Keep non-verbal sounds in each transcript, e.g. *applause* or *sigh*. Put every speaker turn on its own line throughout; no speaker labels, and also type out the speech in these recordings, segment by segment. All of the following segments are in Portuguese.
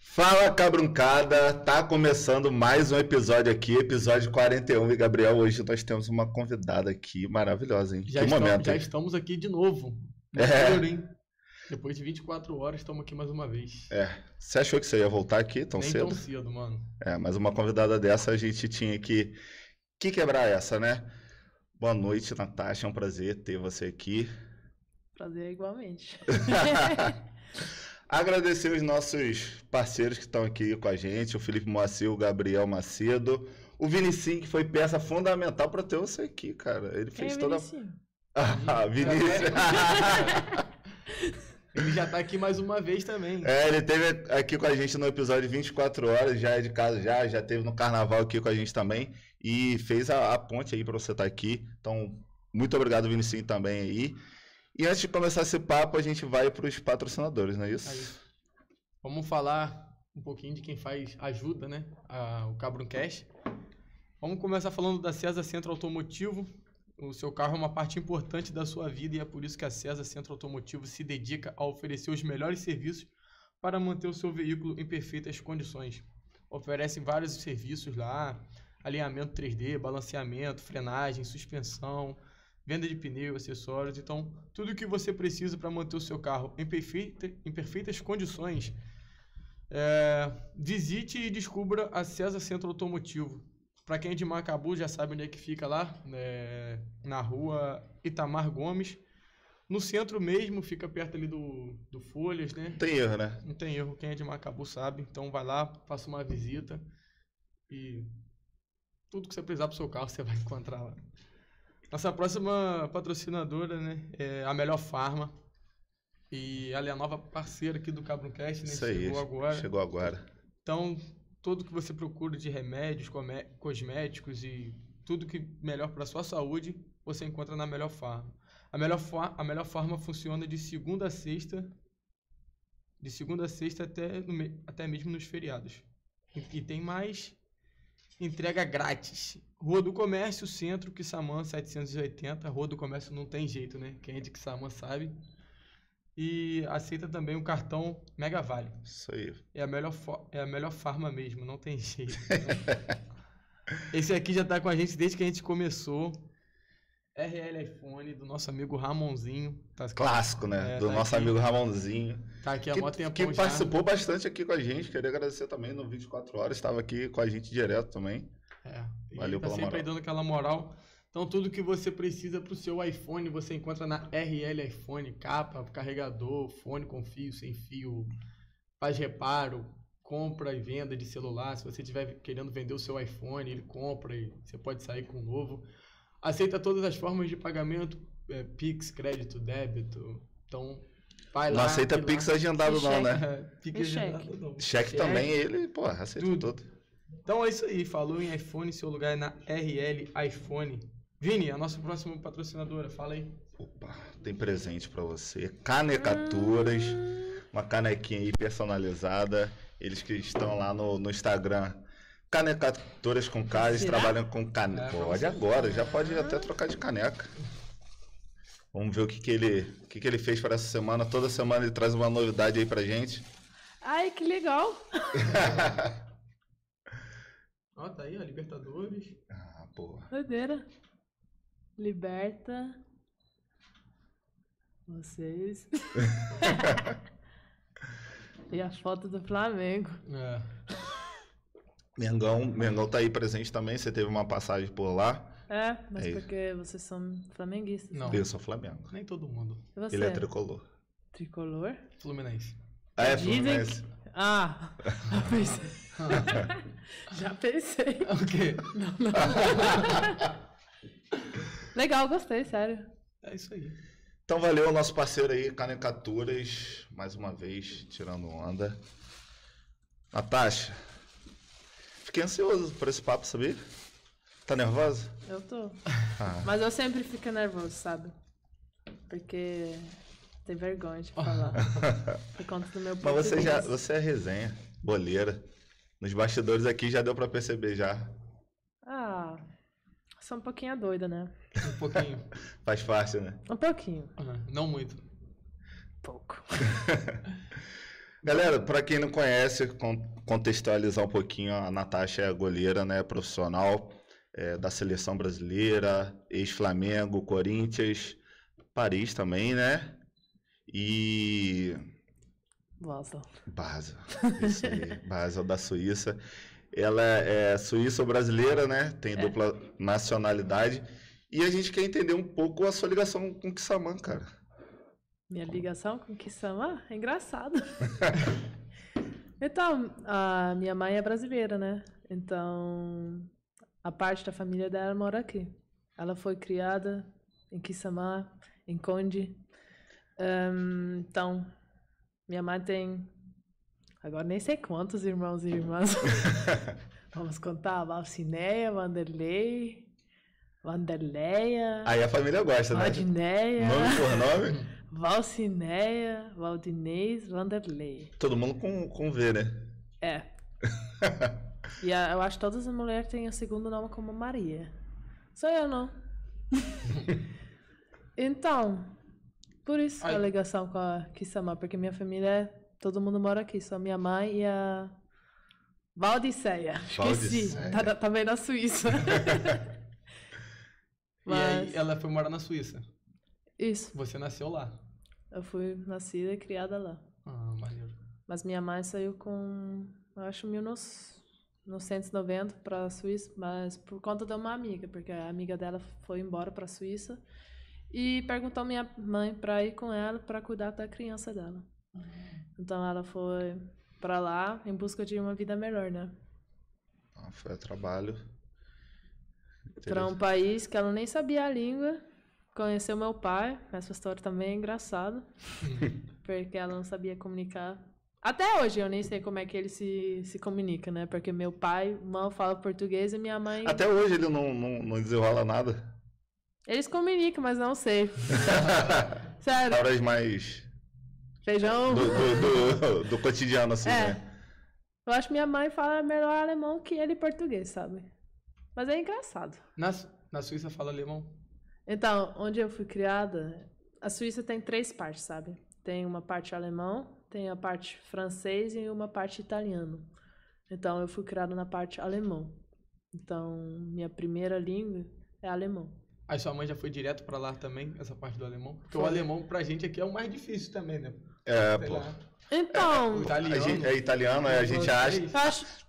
Fala cabruncada, tá começando mais um episódio aqui, episódio 41. E Gabriel, hoje nós temos uma convidada aqui maravilhosa, hein? Já, que estamos, momento, já hein?
estamos aqui de novo. É. hein? Depois de 24 horas, estamos aqui mais uma vez. É.
Você achou que você ia voltar aqui tão Nem cedo? tão cedo, mano. É, mas uma convidada dessa a gente tinha que, que quebrar essa, né? Boa noite, Natasha. É um prazer ter você aqui.
Prazer é igualmente. *laughs*
*laughs* Agradecer os nossos parceiros que estão aqui com a gente, o Felipe Moacir, o Gabriel Macedo, o Vinicinho, que foi peça fundamental para ter você aqui, cara. Ele fez Quem é toda. Vinicinho? *laughs* ah, tá *laughs*
Ele já tá aqui mais uma vez também.
É, ele teve aqui com a gente no episódio 24 horas, já é de casa já, já teve no carnaval aqui com a gente também e fez a, a ponte aí para você estar tá aqui. Então, muito obrigado Vinicinho também aí. E antes de começar esse papo, a gente vai para os patrocinadores, não é isso?
Vamos falar um pouquinho de quem faz ajuda, né? A, o Cabroncast. Vamos começar falando da César Centro Automotivo. O seu carro é uma parte importante da sua vida e é por isso que a César Centro Automotivo se dedica a oferecer os melhores serviços para manter o seu veículo em perfeitas condições. Oferecem vários serviços lá, alinhamento 3D, balanceamento, frenagem, suspensão, venda de pneu, acessórios, então tudo o que você precisa para manter o seu carro em, perfeita, em perfeitas condições. É, visite e descubra a César Centro Automotivo. Para quem é de Macabu já sabe onde é que fica lá, né? na rua Itamar Gomes. No centro mesmo, fica perto ali do, do Folhas, né? Não tem erro, né? Não tem erro, quem é de Macabu sabe. Então vai lá, faça uma visita e tudo que você precisar para o seu carro você vai encontrar lá. Nossa próxima patrocinadora, né? É a Melhor Farma. E ela é a nova parceira aqui do Cabroncast, né? Isso aí, chegou agora. Chegou agora. Então, tudo que você procura de remédios, cosméticos e tudo que melhor para sua saúde, você encontra na Melhor Farma. A Melhor, fa a melhor Farma funciona de segunda a sexta, de segunda a sexta até, até mesmo nos feriados. e tem mais entrega grátis. Rua do Comércio, Centro, Kissamã, 780. Rua do Comércio não tem jeito, né? Quem é de Kissamã sabe. E aceita também o cartão Mega Vale. Isso aí. É a melhor, é a melhor farma mesmo, não tem jeito. Né? *laughs* Esse aqui já está com a gente desde que a gente começou. RL iPhone, do nosso amigo Ramonzinho.
Tá... Clássico, né? É, do tá nosso aqui. amigo Ramonzinho. Tá aqui há que, mó tempão Que já. participou bastante aqui com a gente. Queria agradecer também no 24 Horas. Estava aqui com a gente direto também. É. Valeu tá pela sempre moral. aí
dando aquela moral. Então tudo que você precisa para o seu iPhone você encontra na RL iPhone, capa, carregador, fone com fio, sem fio, faz reparo, compra e venda de celular. Se você estiver querendo vender o seu iPhone, ele compra e você pode sair com um novo. Aceita todas as formas de pagamento, é, Pix, crédito, débito. Então Vai não lá, aceita Pix lá. agendável, e não, cheque. né? *laughs* Pix agendado, cheque. Cheque, cheque também, ele, pô, aceita tudo. tudo. Então é isso aí. Falou em iPhone, seu lugar é na RL iPhone. Vini, a nossa próxima patrocinadora, fala aí. Opa,
tem presente para você. Canecaturas, uma canequinha aí personalizada. Eles que estão lá no, no Instagram. Canecaturas com casas, eles trabalham com caneca. É, pode agora, já pode até trocar de caneca. Vamos ver o que, que, ele, o que, que ele fez para essa semana. Toda semana ele traz uma novidade aí pra gente.
Ai, que legal!
*laughs* Ó, tá aí, ó, Libertadores. Ah,
porra.
Doideira. Liberta. Vocês. *laughs* e a foto do Flamengo.
É.
Mengão, Mengão tá aí presente também, você teve uma passagem por lá. É, mas é
porque vocês são flamenguistas. Não. Eu sou Flamengo. Nem todo mundo. Ele é tricolor. Tricolor? Fluminense.
Ah, é Fluminense.
Ah, já pensei. *laughs* já pensei. O quê? Não, não. Legal, gostei, sério.
É isso aí. Então valeu nosso parceiro aí, Canecaturas, mais uma vez, tirando onda. Natasha, fiquei ansioso por esse papo, sabia? Tá nervosa? Eu tô. Ah.
Mas eu sempre fico nervoso, sabe? Porque tem vergonha de falar. *laughs* Por conta do meu Mas você, já,
você é resenha, boleira. Nos bastidores aqui já deu para perceber já.
Ah, sou um pouquinho doida, né? Um
pouquinho. *laughs* Faz parte, né?
Um pouquinho. Uhum. Não
muito. Pouco.
*laughs* Galera, para quem não conhece, contextualizar um pouquinho, a Natasha é goleira, né, profissional é, da seleção brasileira, ex-Flamengo, Corinthians, Paris também, né? E. Basel. Basel. *laughs* Isso aí. Basel da Suíça. Ela é suíça ou brasileira, né? Tem é. dupla nacionalidade. E a gente quer entender um pouco a sua ligação com o Kissamã, cara.
Minha ligação com o Kissamã? É engraçado. *laughs* então, a minha mãe é brasileira, né? Então, a parte da família dela mora aqui. Ela foi criada em Kissamã, em Conde, um, então, minha mãe tem. Agora nem sei quantos irmãos e irmãs. *laughs* Vamos contar: Valcineia, Vanderlei, Vanderleia. Aí a
família gosta, né?
Valdineia. Nome por nome? Valcineia, Valdinês, Vanderlei. Todo mundo com, com V, né? É. *laughs* e a, eu acho que todas as mulheres têm o segundo nome como Maria. Só eu não. *laughs* então, por isso Ai. a ligação com a Kisama, porque minha família, todo mundo mora aqui, só minha mãe e a Valdiceia. Esqueci, tá, também tá, tá na Suíça. Mas... *laughs* E aí
ela foi morar na Suíça? Isso. Você nasceu lá?
Eu fui nascida e criada lá.
Ah, maneiro.
Mas minha mãe saiu com, eu acho, 1990 para a Suíça, mas por conta de uma amiga, porque a amiga dela foi embora para a Suíça e perguntou minha mãe para ir com ela para cuidar da criança dela. Uhum. Então ela foi para lá em busca de uma vida melhor, né?
Ah, foi a trabalho. Para um
país que ela nem sabia a língua. Conheceu meu pai. Essa história também é engraçada. *laughs* porque ela não sabia comunicar. Até hoje eu nem sei como é que ele se, se comunica, né? Porque meu pai mal fala português e minha mãe. Até hoje ele
não, não, não desenrola nada.
Eles comunicam, mas não sei. *laughs*
Sério. Horas mais. Feijão. Do, do, do, do cotidiano, assim, é. né?
Eu acho que minha mãe fala melhor alemão que ele português, sabe? Mas é engraçado.
Na, na Suíça fala alemão?
Então, onde eu fui criada, a Suíça tem três partes, sabe? Tem uma parte alemão, tem a parte francês e uma parte italiano. Então, eu fui criada na parte alemão. Então, minha primeira língua é alemão.
Aí sua mãe já foi direto para lá também, essa parte do alemão? Porque foi. o alemão pra gente aqui é o mais difícil também, né?
É, pô. Então, é, italiano, gente, é italiano, é, a gente acha.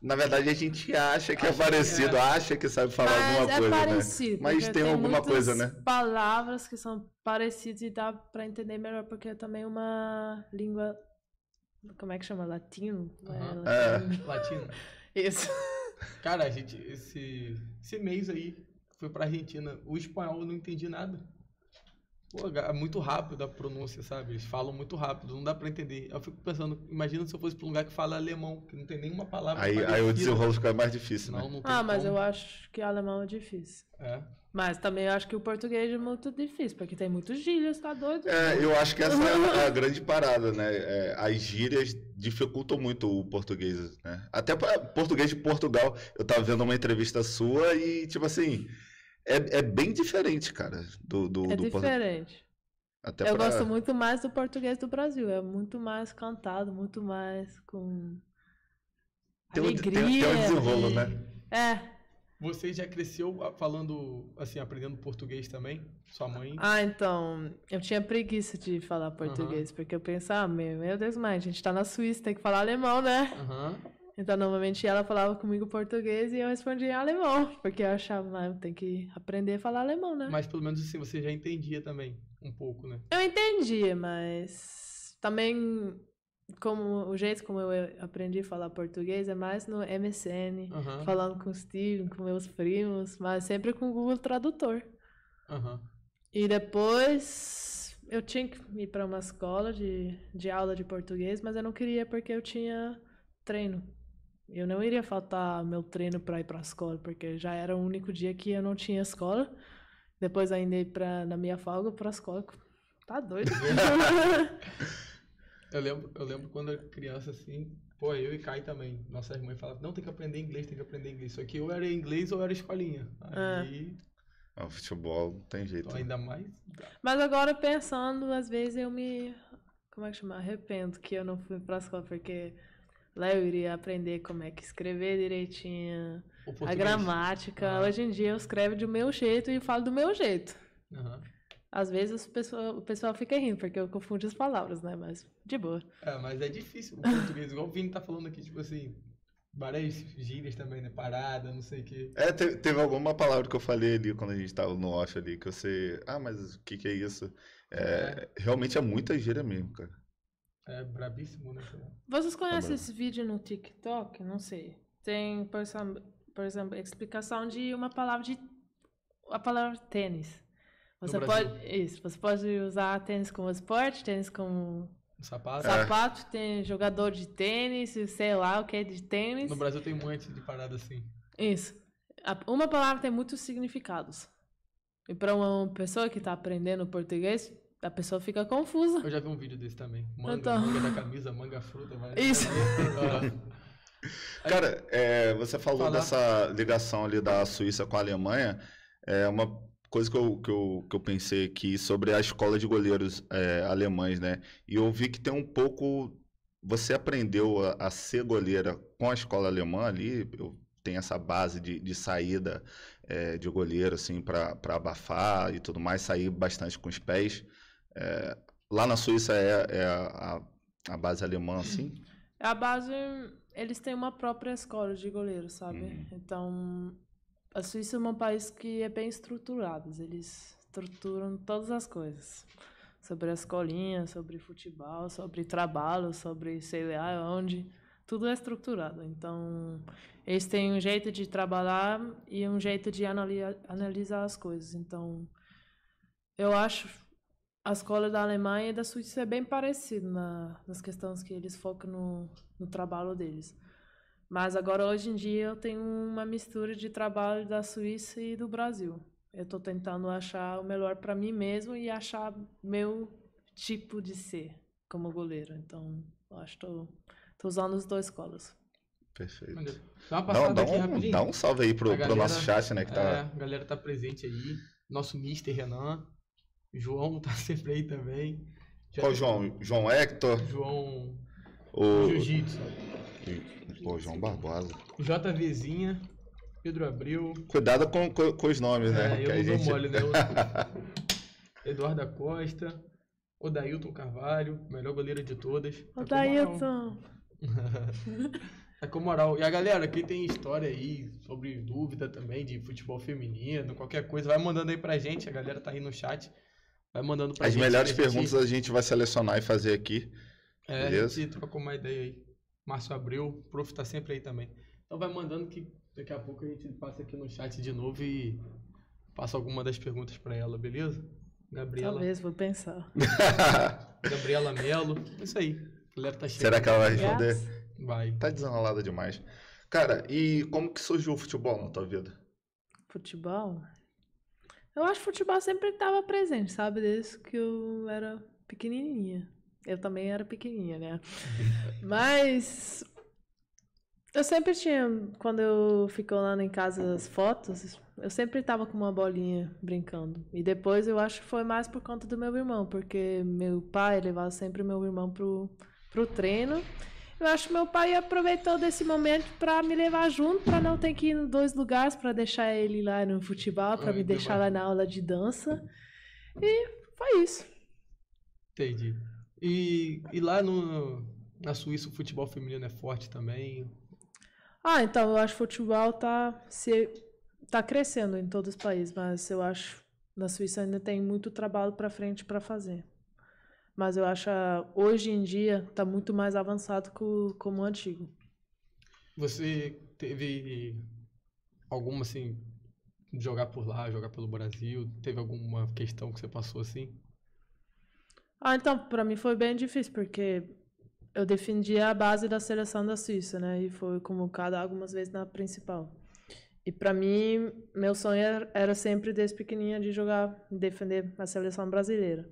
Na verdade, a gente acha que é acha é parecido, que é. acha que sabe falar Mas alguma é coisa. Né? Parecido, né? Mas tem, tem alguma coisa, né?
Palavras que são parecidas e dá para entender melhor, porque é também uma língua. Como é que chama? Latino? É, é, latino. latino. *laughs* Isso. Cara, a gente, esse, esse mês aí,
fui pra Argentina, o espanhol eu não entendi nada. Pô, é muito rápido a pronúncia, sabe? Eles falam muito rápido, não dá pra entender. Eu fico pensando, imagina se eu fosse pra um lugar que fala alemão, que não
tem nenhuma palavra. Aí, aí o desenrolo né? fica mais difícil, não, né? Não ah, mas eu acho que alemão é difícil. É. Mas também eu acho que o português é muito difícil, porque tem muitos gírias, tá doido? É, eu
acho que essa é a é *laughs* grande parada, né? É, as gírias dificultam muito o português, né? Até pra, português de Portugal, eu tava vendo uma entrevista sua e, tipo assim é, é bem diferente, cara, do, do, é do
diferente.
Até eu pra... gosto
muito mais do português do Brasil. É muito mais cantado, muito mais com
tem, alegria. Tem, tem um desenrolo, e... né? É. Você já cresceu falando, assim, aprendendo português também? Sua mãe? Ah,
então. Eu tinha preguiça de falar português, uhum. porque eu pensava, ah, meu, meu Deus, mãe, a gente tá na Suíça, tem que falar alemão, né? Aham. Uhum. Então, novamente ela falava comigo português e eu respondia alemão, porque eu achava, ah, tem que aprender a falar alemão, né?
Mas pelo menos assim, você já entendia também, um pouco, né?
Eu entendia, mas também como o jeito como eu aprendi a falar português é mais no MSN, falando com o Steven, com meus primos, mas sempre com o Google Tradutor. E depois eu tinha que ir para uma escola de, de aula de português, mas eu não queria porque eu tinha treino. Eu não iria faltar meu treino para ir para a escola, porque já era o único dia que eu não tinha escola. Depois ainda ir pra, na minha folga para a escola. Tá doido? *laughs*
eu, lembro, eu lembro quando eu criança, assim, pô, eu e Kai também. nossa mães falava não, tem que aprender inglês, tem que aprender inglês. Só que ou era inglês ou era escolinha.
Ah. Aí...
É. Ah, futebol não tem jeito. Né? ainda mais.
Mas agora pensando, às vezes eu me. Como é que chama? Arrependo que eu não fui pra escola, porque eu iria aprender como é que escrever direitinho, a gramática. Ah. Hoje em dia eu escrevo do meu jeito e falo do meu jeito. Uhum. Às vezes o pessoal, fica rindo, porque eu confundo as palavras, né? Mas de boa.
É, mas é difícil o português, igual o Vini tá falando aqui, tipo assim, várias gírias também, né? Parada, não sei o quê. É,
teve, teve, alguma palavra que eu falei ali quando a gente tava no off ali, que eu sei, ah, mas o que que é isso? É, é. Realmente é muita gíria mesmo, cara.
É brabíssimo, né?
Vocês tá conhecem esse vídeo no TikTok? Não sei. Tem, por exemplo, por exemplo explicação de uma palavra de. A palavra tênis. Você pode. Isso, você pode usar tênis como esporte, tênis como
Sapato. É. Sapato,
tem jogador de tênis, sei lá o que é de tênis. No
Brasil tem um monte de parada assim.
Isso. Uma palavra tem muitos significados. E para uma pessoa que está aprendendo português, a pessoa fica confusa. Eu
já vi um vídeo desse também. Manga, então... manga da camisa, manga fruta, mas... *laughs* Isso.
Cara, é, você falou Falar. dessa ligação ali da Suíça com a Alemanha. É uma coisa que eu, que eu, que eu pensei aqui sobre a escola de goleiros é, alemães, né? E eu vi que tem um pouco. Você aprendeu a, a ser goleira com a escola alemã ali? Eu tem essa base de, de saída é, de goleiro, assim, para abafar e tudo mais, sair bastante com os pés. É, lá na Suíça é, é a, a, base alemã, assim?
É a base, eles têm uma própria escola de goleiro, sabe? Uhum. Então, a Suíça é um país que é bem estruturado, eles estruturam todas as coisas. Sobre a escolinha, sobre futebol, sobre trabalho, sobre sei lá onde tudo é estruturado. Então, eles têm um jeito de trabalhar e um jeito de analisar as coisas. Então, eu acho a escola da Alemanha e da Suíça é bem parecida na, nas questões que eles focam no, no trabalho deles. Mas agora, hoje em dia, eu tenho uma mistura de trabalho da Suíça e do Brasil. Eu estou tentando achar o melhor para mim mesmo e achar meu tipo de ser como goleiro. Então, acho que estou usando as duas escolas.
Perfeito. Dá, dá, dá, um, dá um, salve aí para o nosso chat, né? Que tá... É, a
galera tá presente aí. Nosso Mister Renan. João tá *laughs* sempre aí também.
Já Qual João? João Hector? João. O... Jiu-Jitsu. Pô, João Barbosa.
J. Vezinha. Pedro Abreu. Cuidado
com, com, com os nomes, né? é, né? Eu que não dou gente... mole, né?
*laughs* Eduardo Costa. Odailton Carvalho. Melhor goleiro de todas.
Tá Odailton. *laughs*
Tá com moral. E a galera, quem tem história aí sobre dúvida também de futebol feminino, qualquer coisa, vai mandando aí pra gente. A galera tá aí no chat. Vai mandando pra As gente, melhores perguntas gente... a gente
vai selecionar e fazer aqui. É, beleza? a
gente troca uma ideia aí. Márcio Abreu, o prof tá sempre aí também. Então vai mandando que daqui a pouco a gente passa aqui no chat de novo e passa alguma das perguntas para ela, beleza? Gabriela. Talvez,
vou pensar. *laughs*
Gabriela Melo, isso aí. A galera tá chegando. Será que ela vai responder?
Vai. Tá desanalada demais. Cara, e como que surgiu o futebol na tua vida? Futebol?
Eu acho que futebol sempre estava presente, sabe? Desde que eu era pequenininha. Eu também era pequenininha, né? *laughs* Mas eu sempre tinha, quando eu fico olhando em casa as fotos, eu sempre estava com uma bolinha brincando. E depois eu acho que foi mais por conta do meu irmão, porque meu pai levava sempre meu irmão pro, pro treino. Eu acho que meu pai aproveitou desse momento para me levar junto, para não ter que ir em dois lugares, para deixar ele lá no futebol, para ah, me então deixar lá na aula de dança. E foi isso.
Entendi. E, e lá no, na Suíça o futebol feminino é forte também?
Ah, então eu acho que o futebol tá, se, tá crescendo em todos os países, mas eu acho na Suíça ainda tem muito trabalho para frente para fazer mas eu acho hoje em dia está muito mais avançado que como o antigo.
Você teve alguma assim jogar por lá, jogar pelo Brasil? Teve alguma questão que você passou assim?
Ah, então para mim foi bem difícil porque eu defendia a base da seleção da Suíça, né? E foi convocada algumas vezes na principal. E para mim, meu sonho era sempre desde pequenininha de jogar, defender a seleção brasileira.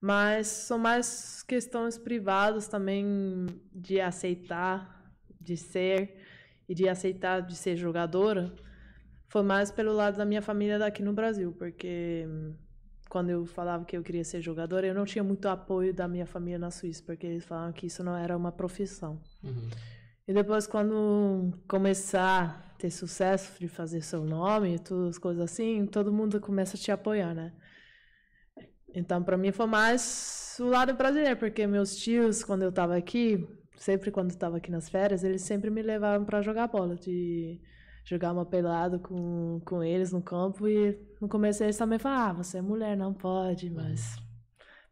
Mas são mais questões privadas também de aceitar, de ser e de aceitar de ser jogadora. Foi mais pelo lado da minha família daqui no Brasil, porque hum, quando eu falava que eu queria ser jogadora, eu não tinha muito apoio da minha família na Suíça, porque eles falavam que isso não era uma profissão. Uhum. E depois, quando começar a ter sucesso de fazer seu nome e todas as coisas assim, todo mundo começa a te apoiar, né? Então, para mim foi mais o lado brasileiro, porque meus tios, quando eu estava aqui, sempre quando estava aqui nas férias, eles sempre me levavam para jogar bola, de jogar uma pelada com, com eles no campo. E no começo eles também falavam: ah, você é mulher, não pode, uhum. mas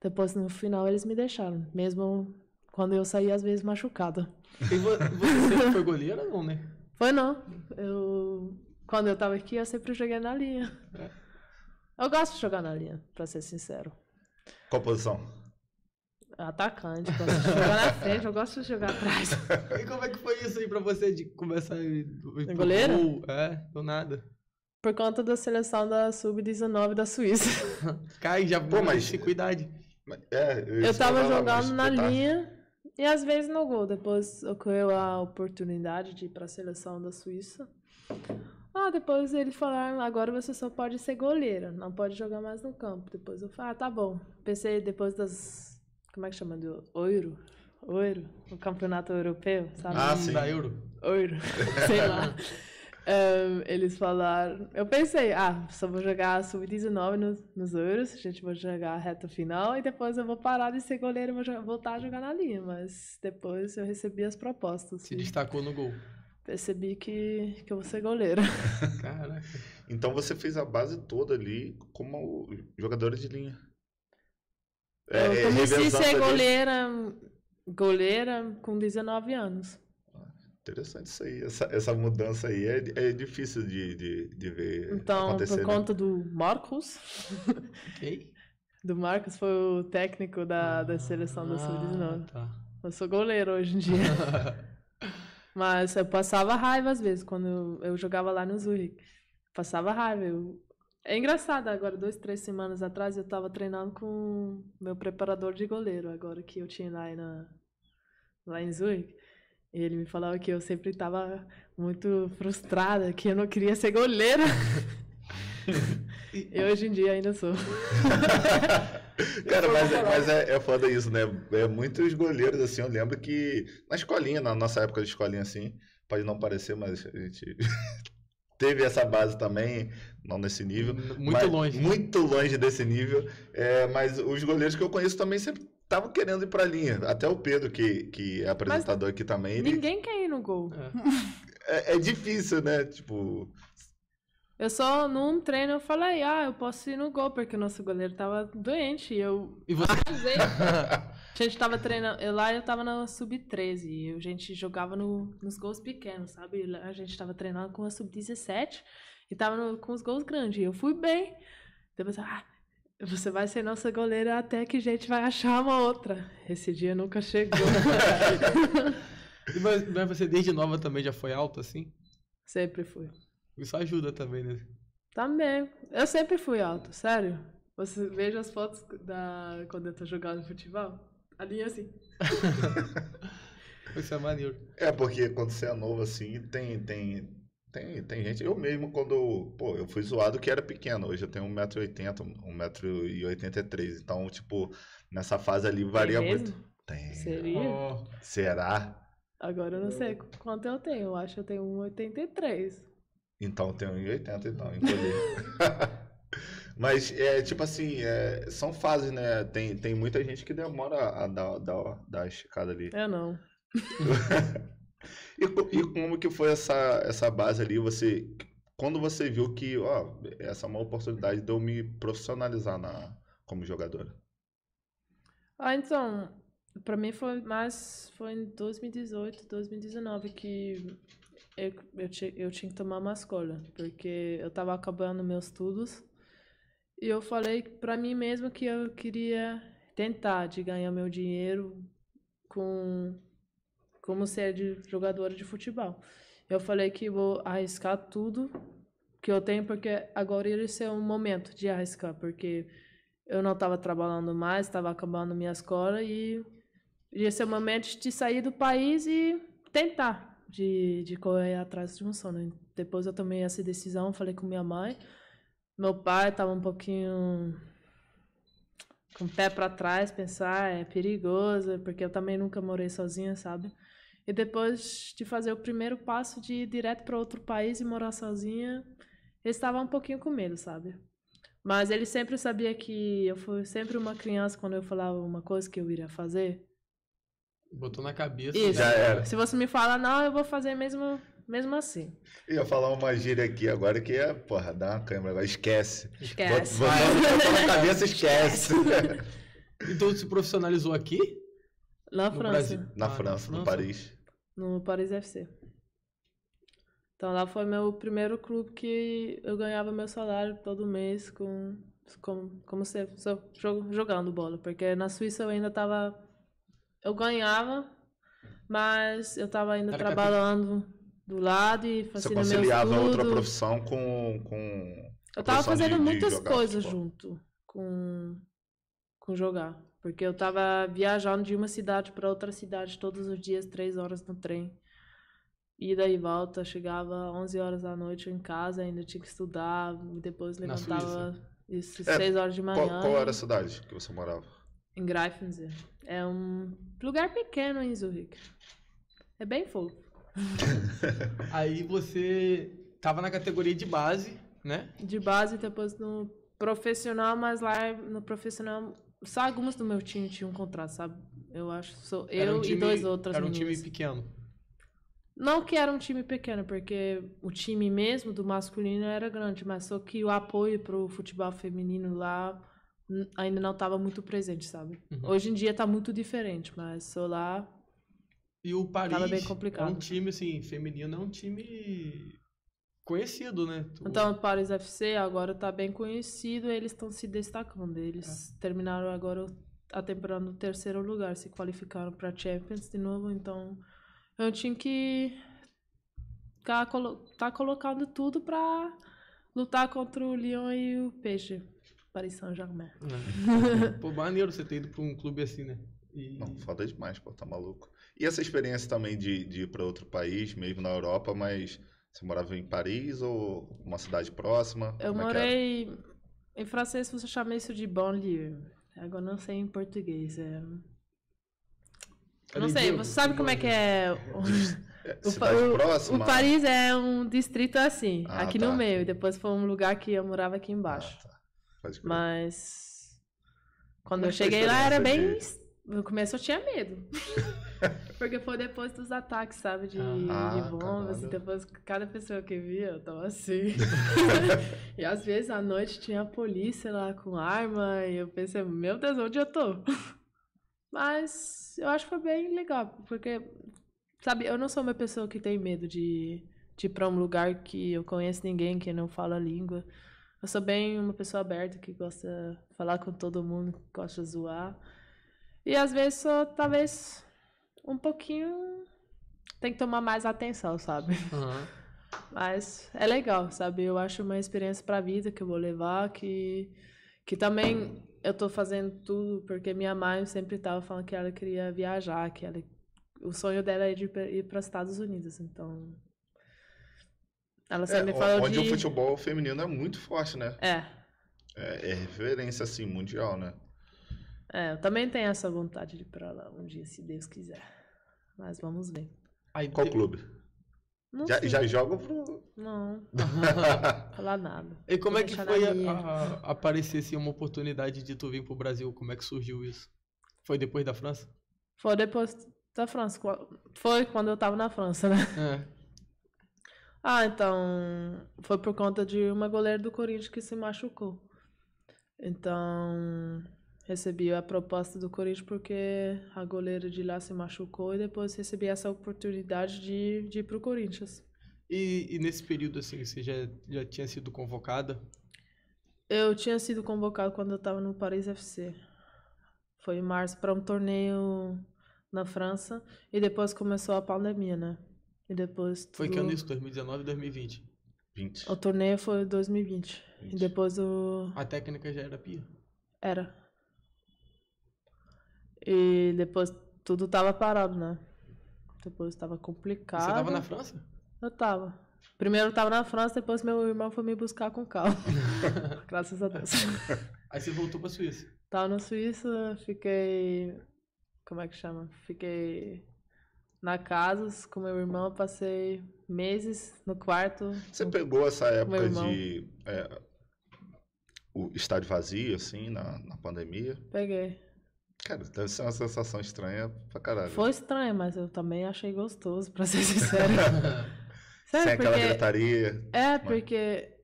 depois no final eles me deixaram, mesmo quando eu saí às vezes machucada.
E você foi
goleira,
não, né? Foi não. Eu, quando eu estava aqui, eu sempre joguei na linha. É. Eu gosto de jogar na linha, pra ser sincero. Qual posição? Atacante, gosto de jogar na frente, eu gosto de jogar atrás.
*laughs* E como é que foi isso aí pra você de começar em goleiro? Gol? É, do nada.
Por conta da seleção da Sub-19 da Suíça.
*laughs* Cai, já pô, mas dificuldade. É, eu, eu tava jogando na tá. linha
e às vezes no gol. Depois ocorreu a oportunidade de ir pra seleção da Suíça. Ah, depois eles falaram, agora você só pode ser goleiro, não pode jogar mais no campo. Depois eu falei, ah, tá bom. Pensei depois das. Como é que chama? Do Ouro? Ouro? O campeonato europeu, sabe? Ah, sim. Da Euro. Ouro. *laughs* Sei lá. Um, eles falaram. Eu pensei, ah, só vou jogar sub-19 nos, nos Euros, a gente vai jogar a reta final e depois eu vou parar de ser goleiro e vou jogar, voltar a jogar na linha. Mas depois eu recebi as propostas. Se destacou no gol. Percebi que, que eu vou ser goleiro. *laughs* Caraca.
Então você fez a base toda ali como jogadora de linha. É, eu é, comecei a ser goleira,
goleira com 19 anos. Ah,
interessante isso aí. Essa, essa mudança aí é, é difícil de, de, de ver. Então, acontecer, por né? conta né?
do Marcos. Okay. *laughs* Do Marcos foi o técnico da, da seleção ah, do Sul de Tá. Eu sou goleiro hoje em dia. *laughs* Mas eu passava raiva às vezes quando eu, jogava lá no Zurich. Passava raiva. Eu... É engraçado, agora, duas, três semanas atrás, eu estava treinando com meu preparador de goleiro, agora que eu tinha lá, na, lá em Zurich. Ele me falava que eu sempre estava muito frustrada, que eu não queria ser goleira. *laughs* e hoje em dia ainda sou. *laughs*
Cara, mas, é, mas é, é foda isso, né? É muitos goleiros, assim, eu lembro que na escolinha, na nossa época de escolinha, assim, pode não parecer, mas a gente *laughs* teve essa base também, não nesse nível. Hum, muito longe. Muito longe desse nível. É, mas os goleiros que eu conheço também sempre estavam querendo ir pra linha. Até o Pedro, que, que é apresentador mas aqui também. Ele...
Ninguém quer ir no gol.
É. *laughs* é, é difícil, né? Tipo.
Eu só num treino eu falei, ah, eu posso ir no gol, porque o nosso goleiro tava doente. E eu.
E você? *laughs*
a gente tava treinando. Eu, lá eu tava na sub-13. E a gente jogava no, nos gols pequenos, sabe? a gente tava treinando com a sub-17 e tava no, com os gols grandes. E eu fui bem. Depois, ah, você vai ser nossa goleira até que a gente vai achar uma outra. Esse dia nunca chegou.
*laughs* mas, mas você desde nova também já foi alta assim? Sempre fui. Isso ajuda também, né?
Também. Eu sempre fui uhum. alto, sério. Você veja as fotos da quando eu tô jogando futebol, a linha é assim. *laughs*
Isso é maneiro. É, porque quando você é novo assim, tem, tem, tem, tem gente. Eu mesmo, quando. Pô, eu fui zoado que era pequeno. Hoje eu tenho 1,80m, 1,83m. Então, tipo, nessa fase ali varia tem muito.
Tem. Seria? Oh.
Será?
Agora eu não sei quanto eu tenho. Eu acho que eu tenho 1,83m.
Então tem 80, então, encolhi. *laughs* Mas é tipo assim, é, são fases, né? Tem, tem muita gente que demora a dar, dar, dar esticada ali. É não. *laughs* e, e como que foi essa, essa base ali? Você. Quando você viu que, ó, essa é uma oportunidade de eu me profissionalizar na, como jogadora?
Ah, então, para mim foi mais foi em 2018, 2019 que eu, eu, eu tinha que tomar uma escolha, porque eu estava acabando meus estudos e eu falei para mim mesmo que eu queria tentar de ganhar meu dinheiro com como ser de jogadora de futebol. Eu falei que vou arriscar tudo que eu tenho, porque agora ia é o momento de arriscar, porque eu não estava trabalhando mais, estava acabando minha escola e, ia ser é o momento de sair do país e tentar de, de correr atrás de um sonho. Depois eu tomei essa decisão, falei com minha mãe. Meu pai estava um pouquinho com o pé para trás, pensar ah, é perigoso, porque eu também nunca morei sozinha, sabe? E depois de fazer o primeiro passo de ir direto para outro país e morar sozinha, ele estava um pouquinho com medo, sabe? Mas ele sempre sabia que eu fui sempre uma criança quando eu falava uma coisa que eu iria fazer,
Botou na cabeça. Isso.
Né? Já era. Se
você me fala, não, eu vou fazer mesmo, mesmo assim.
Eu ia falar uma gíria aqui agora que é, porra, dá uma câmera agora. Esquece. Esquece. Botou, na cabeça, *laughs* esquece.
*laughs* então você profissionalizou aqui?
Na no França. Brasil. Na, ah, França, no Paris. No Paris FC. Então lá foi meu primeiro clube que eu ganhava meu salário todo mês com, com como se, jogando bola, porque na Suíça eu ainda estava eu ganhava, mas eu estava ainda Era trabalhando que... do lado e fazendo Você conciliava outra
profissão com... com eu estava fazendo de, muitas de jogar, coisas tipo... junto
com, com jogar. Porque eu estava viajando de uma cidade para outra cidade todos os dias, três horas no trem. Ida e volta, chegava 11 horas da noite em casa, ainda tinha que estudar, e depois levantava isso, é, 6 horas de manhã. Qual, qual, era a
cidade que você morava?
Em Greifensee. É um lugar pequeno em Zurique É bem fofo.
*laughs* Aí você tava na categoria de base, né?
De base, depois no profissional, mas lá no profissional só algumas do meu time tinham um contrato, sabe? Eu acho sou eu um time, e dois outras Era um meninas. time pequeno. Não que era um time pequeno, porque o time mesmo do masculino era grande, mas só que o apoio pro futebol feminino lá ainda não estava muito presente, sabe? Uhum. Hoje em dia está muito diferente, mas Solar
e o Paris bem complicado. é um time assim, feminino é um time conhecido, né? Então, o
Paris FC agora está bem conhecido, eles estão se destacando. Eles é. terminaram agora a temporada no terceiro lugar, se qualificaram para Champions de novo, então é um time que tá, tá colocando tudo para lutar contra o Lyon e o Peixe. Paris Saint-Germain.
É. pô, maneiro você ter ido para um clube assim, né? E...
Não, falta demais, pô, tá maluco. E essa experiência também de, de ir para outro país, mesmo na Europa, mas você morava em Paris ou uma cidade próxima? Eu Como é
morei. É em francês você chama isso de banlieue. Agora não sei em português. É... Não sei, você sabe como é que é. *laughs* O, o, o, Paris é um distrito assim, ah, aqui tá. no meio. Depois foi um lugar que eu morava aqui ah, embaixo. Ah, tá. Pode Mas quando Mas eu cheguei lá era bem. Jeito. No começo eu tinha medo. *laughs* Porque foi depois dos ataques, sabe? De, ah, de ah, bombas. e depois cada pessoa que via, eu tava assim. *laughs* e às vezes à noite tinha a polícia lá com arma. E eu pensei, meu Deus, onde eu tô? Mas eu acho que foi bem legal. Porque, sabe, eu não sou uma pessoa que tem medo de, de ir pra um lugar que eu conheço ninguém, que não fala a língua. Eu sou bem uma pessoa aberta que gosta de falar com todo mundo, que gosta de zoar. E às vezes sou, talvez, um pouquinho. Tem que tomar mais atenção, sabe? Uhum. *laughs* Mas é legal, sabe? Eu acho uma experiência pra vida que eu vou levar, que, que também eu tô fazendo tudo, porque minha mãe sempre tava falando que ela queria viajar, que ela, o sonho dela é de ir para os Estados Unidos, então
ela é, sempre é, onde de... o futebol feminino é muito forte, né? É. é. é. referência, assim, mundial, né?
É, eu também tenho essa vontade de ir pra lá um dia, se Deus quiser. Mas vamos ver.
Aí, Qual de... clube?
Não já, já jogam pro. Não. *laughs* Falar nada. E como Vou é que foi a,
a, aparecer assim, uma oportunidade de tu vir pro Brasil? Como é que surgiu isso? Foi depois da
França? Foi depois da França. Foi quando eu tava na França, né? É. Ah, então foi por conta de uma goleira do Corinthians que se machucou. Então recebi a proposta do Corinthians porque a goleira de lá se machucou e depois recebi essa oportunidade de, de ir o Corinthians.
E, e nesse período assim, você já, já tinha sido convocada?
Eu tinha sido convocado quando eu estava no Paris FC. Foi em março para um torneio na França e depois começou a pandemia, né? E depois. Tudo... Foi que ano isso?
2019 e 2020? 20.
O torneio foi 2020. 20. E depois o.
A técnica já era pia?
Era. E depois tudo tava parado, né? Depois tava complicado. Você tava na França? Eu tava. Primeiro eu tava na França, depois meu irmão foi me buscar com carro. *laughs* Graças a Deus.
*laughs* Aí você voltou pra Suíça?
Tava na Suíça, fiquei. Como é que chama? Fiquei na casa com meu irmão, passei meses no quarto.
Você pegou essa época de é, o estádio vazio, assim, na, na pandemia? Peguei. Cara, deve ser uma sensação estranha pra caralho. Foi
estranha, mas eu também achei gostoso, pra ser *laughs* sincero. Sério, *laughs* Sem porque... aquela gritaria. É, mas... Né? porque,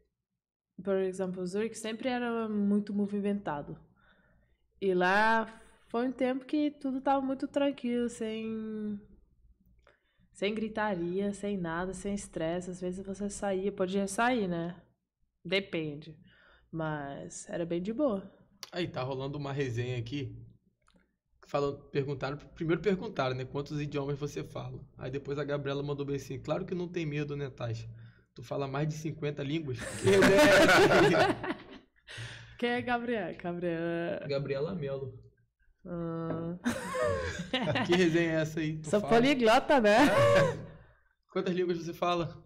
por exemplo, Zurich sempre era muito movimentado. E lá foi um tempo que tudo estava muito tranquilo, sem sem gritaria, sem nada, sem estresse. Às vezes você saía, podia sair, né? Depende. Mas era bem de boa.
Aí, tá rolando uma resenha aqui. Falando, perguntaram, primeiro perguntaram, né? Quantos idiomas você fala? Aí depois a Gabriela mandou bem assim: claro que não tem medo, né, Tasha? Tu fala mais de 50 línguas? *laughs* *laughs* Quem é, Gabriel? Gabriel... Gabriela Melo. Ah. *laughs* que resenha é essa aí? Sou fala? poliglota, né? *laughs* Quantas línguas você
fala?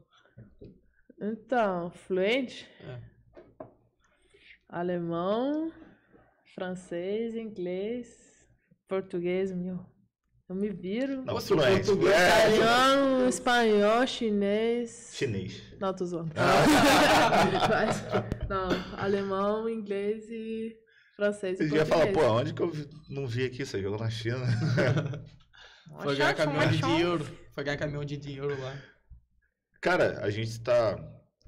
Então, fluente. É. Alemão, francês, inglês, português, meu. Eu me viro. Não, é fluente. Italiano, é. espanhol, chinês. Chinês. Não, tô zoando. Ah. *laughs* não, alemão, inglês e francês Você ia falar, pô, onde
que eu vi, não vi aqui? Você jogou na China? *laughs* foi ganhar caminhão né? de dinheiro.
Foi ganhar caminhão de dinheiro lá.
Cara, a gente tá,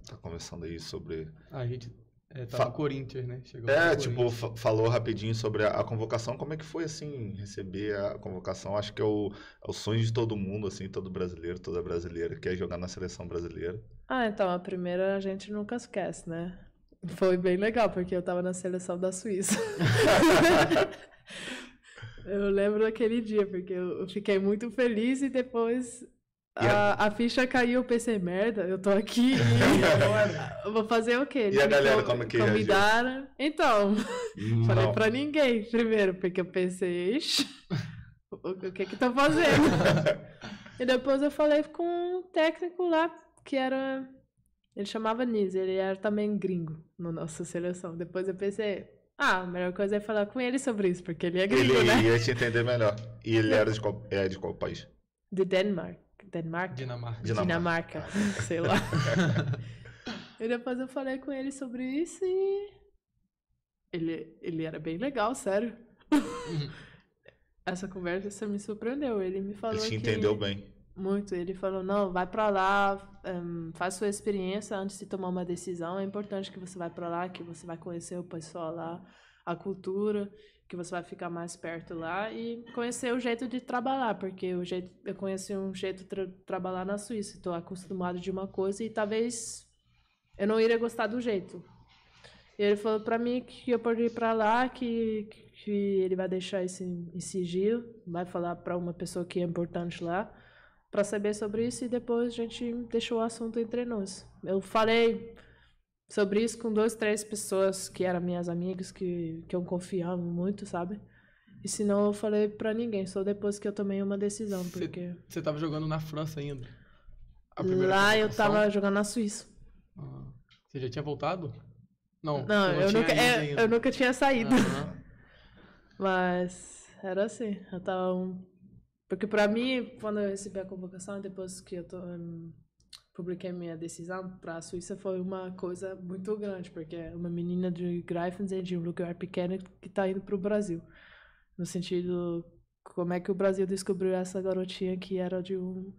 tá conversando aí sobre... Ah, a gente é, tá Fa... no Corinthians,
né? Chegou é, tipo,
falou rapidinho sobre a, a, convocação. Como é que foi, assim, receber a convocação? Acho que é o, é o sonho de todo mundo, assim, todo brasileiro, toda brasileira, que é jogar na seleção brasileira.
Ah, então, a primeira a gente nunca esquece, né? Foi bem legal, porque eu estava na seleção da Suíça. *laughs* eu lembro daquele dia, porque eu fiquei muito feliz e depois a, a, ficha caiu, eu pensei, merda, eu tô aqui *laughs* e vou fazer o quê? E a galera, como que Convidaram. Reagiu? Então, Não. falei pra ninguém primeiro, porque eu pensei, o, o que que tá fazendo? *laughs* e depois eu falei com um técnico lá, que era, ele chamava Nis, ele era também gringo na nossa seleção. Depois eu pensei, ah, a melhor coisa é falar com ele sobre isso, porque ele é gringo, ele né? Ele ia te
entender melhor. E ele era de qual, era é de qual país?
De Denmark. Denmark? Dinamarca. Dinamarca, Dinamarca. Ah. sei lá. *laughs* e depois eu falei com ele sobre isso e... Ele, ele era bem legal, sério. Uhum. Essa conversa me surpreendeu. Ele me falou ele te entendeu que... bem muito. Ele falou: não, vai para lá, um, faz sua experiência antes de tomar uma decisão. É importante que você vai para lá, que você vai conhecer o pessoal lá, a cultura, que você vai ficar mais perto lá e conhecer o jeito de trabalhar, porque o jeito, eu conheci um jeito de tra trabalhar na Suíça. Estou acostumado de uma coisa e talvez eu não iria gostar do jeito. E ele falou para mim que eu poderia ir para lá, que, que ele vai deixar esse sigilo, vai falar para uma pessoa que é importante lá para saber sobre isso e depois a gente deixou o assunto entre nós. Eu falei sobre isso com duas, três pessoas que eram minhas amigas, que, que eu confiava muito, sabe? E se não, eu falei pra ninguém, só depois que eu tomei uma decisão, porque...
Você tava jogando na França ainda? Lá eu tava
jogando na Suíça.
Ah, você já tinha voltado? Não, não, não eu, nunca, é, eu nunca tinha saído. Ah,
*laughs* Mas era assim, eu tava um porque para mim, quando eu recebi a convocação, depois que eu tô, um, publiquei minha decisão para a Suíça, foi uma coisa muito grande, porque é uma menina de Greifensee de um lugar pequeno, que está indo para o Brasil. No sentido, como é que o Brasil descobriu essa garotinha que era de um,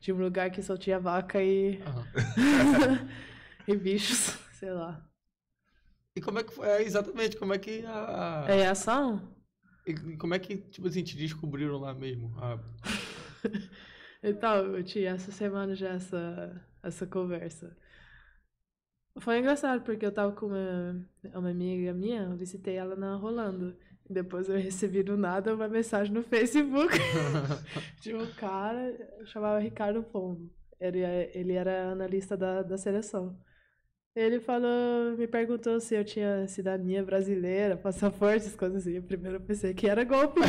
de um lugar que só tinha vaca e, uhum. *laughs* e bichos, sei lá. E como
é que foi? É, exatamente, como é que a. É
a ação?
E como é que, tipo assim, te descobriram lá mesmo? Ah, *laughs*
então, eu tinha essa semana já essa, essa conversa. Foi engraçado, porque eu tava com uma, uma amiga minha, eu visitei ela na Rolando. Depois eu recebi do nada uma mensagem no Facebook *laughs* de um cara, chamava Ricardo Pombo. Ele, é, ele era analista da, da seleção. Ele falou, me perguntou se eu tinha cidadania brasileira, essas coisas assim. Eu primeiro pensei que era golpe, né?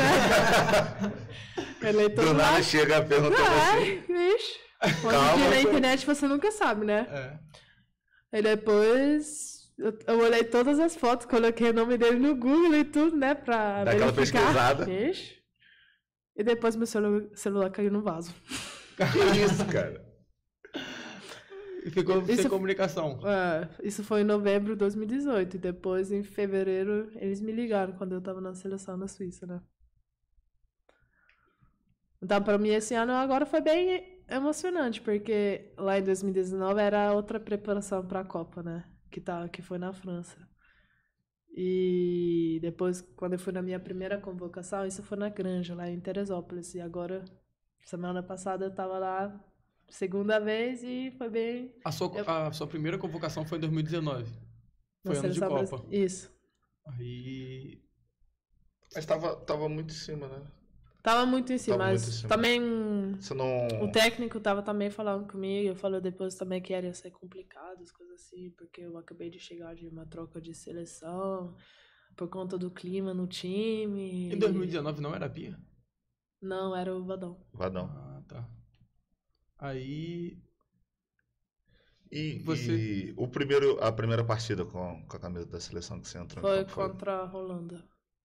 *laughs* Eleitor Do chega a perguntar assim. Vixe. Calma, na internet
você nunca sabe, né? É. Aí depois eu, olhei todas as fotos, coloquei o nome dele no Google e tudo, né? Pra Dá aquela pesquisada. Vixe. E depois meu celular, celular caiu no vaso. Que isso,
cara? E
ficou isso, sem comunicação.
É, isso foi em novembro de 2018. E depois, em fevereiro, eles me ligaram quando eu estava na seleção na Suíça, né? Então, para mim, esse ano agora foi bem emocionante, porque lá em 2019 era outra preparação para a Copa, né? Que, tá, que foi na França. E depois, quando eu fui na minha primeira convocação, isso foi na Granja, lá em Teresópolis. E agora, semana passada, eu estava lá segunda vez e foi bem.
A sua, eu... a sua primeira convocação foi em 2019. Foi Nossa, ano de Copa. Brasil. Isso. Aí. Mas tava, tava muito em cima, né?
Tava muito em cima, tava mas em cima. também. Não... O técnico tava também falando comigo, falou depois também que ia ser complicado, as coisas assim, porque eu acabei de chegar de uma troca de seleção, por conta do clima no time. Em 2019 não era a Bia? Não, era o Vadão.
Vadão. Ah, tá. Aí. E, você... e o primeiro, a primeira partida com, com a camisa da seleção que você entrou foi, foi
contra a Holanda,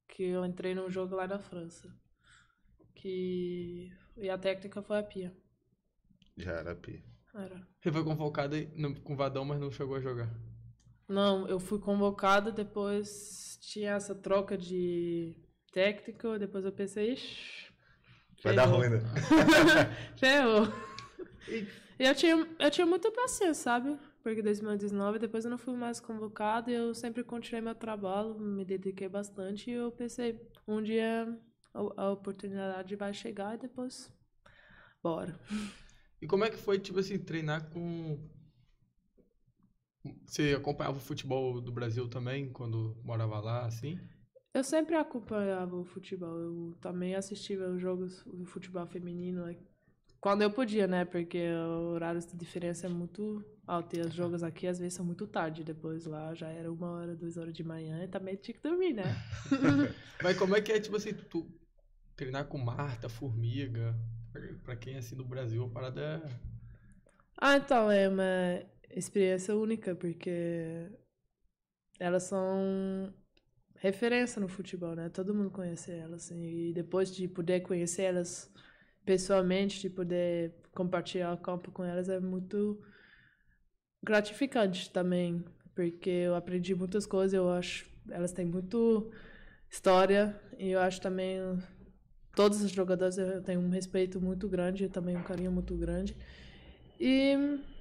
que eu entrei num jogo lá na França. Que e a técnica foi a Pia.
Já era a Pia.
Era.
Você foi convocada com o Vadão, mas não chegou a jogar.
Não, eu fui convocada, depois tinha essa troca de técnico, depois eu pensei,
Vai dar ruim, né? *laughs*
Ferrou eu, tinha, eu tinha muita paciência, sabe? Porque 2019, depois eu não fui mais convocado e eu sempre continuei meu trabalho, me dediquei bastante e eu pensei, um dia a, a oportunidade vai chegar e depois bora.
E como é que foi, tipo assim, treinar com. Você acompanhava o futebol do Brasil também, quando morava lá, assim?
Eu sempre acompanhava o futebol. Eu também assistia os jogos do futebol feminino quando eu podia, né? Porque o horário de diferença é muito alto. E os jogos aqui às vezes são muito tarde. Depois lá já era uma hora, duas horas de manhã e também tinha que dormir, né?
*laughs* Mas como é que é, tipo assim, tu treinar com Marta, Formiga? Pra quem é assim do Brasil, a parada é.
Ah, então, é uma experiência única, porque elas são referência no futebol, né? Todo mundo conhece elas. Assim, e depois de poder conhecer elas pessoalmente, de poder compartilhar o campo com elas é muito gratificante também, porque eu aprendi muitas coisas, eu acho elas têm muito história e eu acho também todos os jogadores eu tenho um respeito muito grande, também um carinho muito grande. E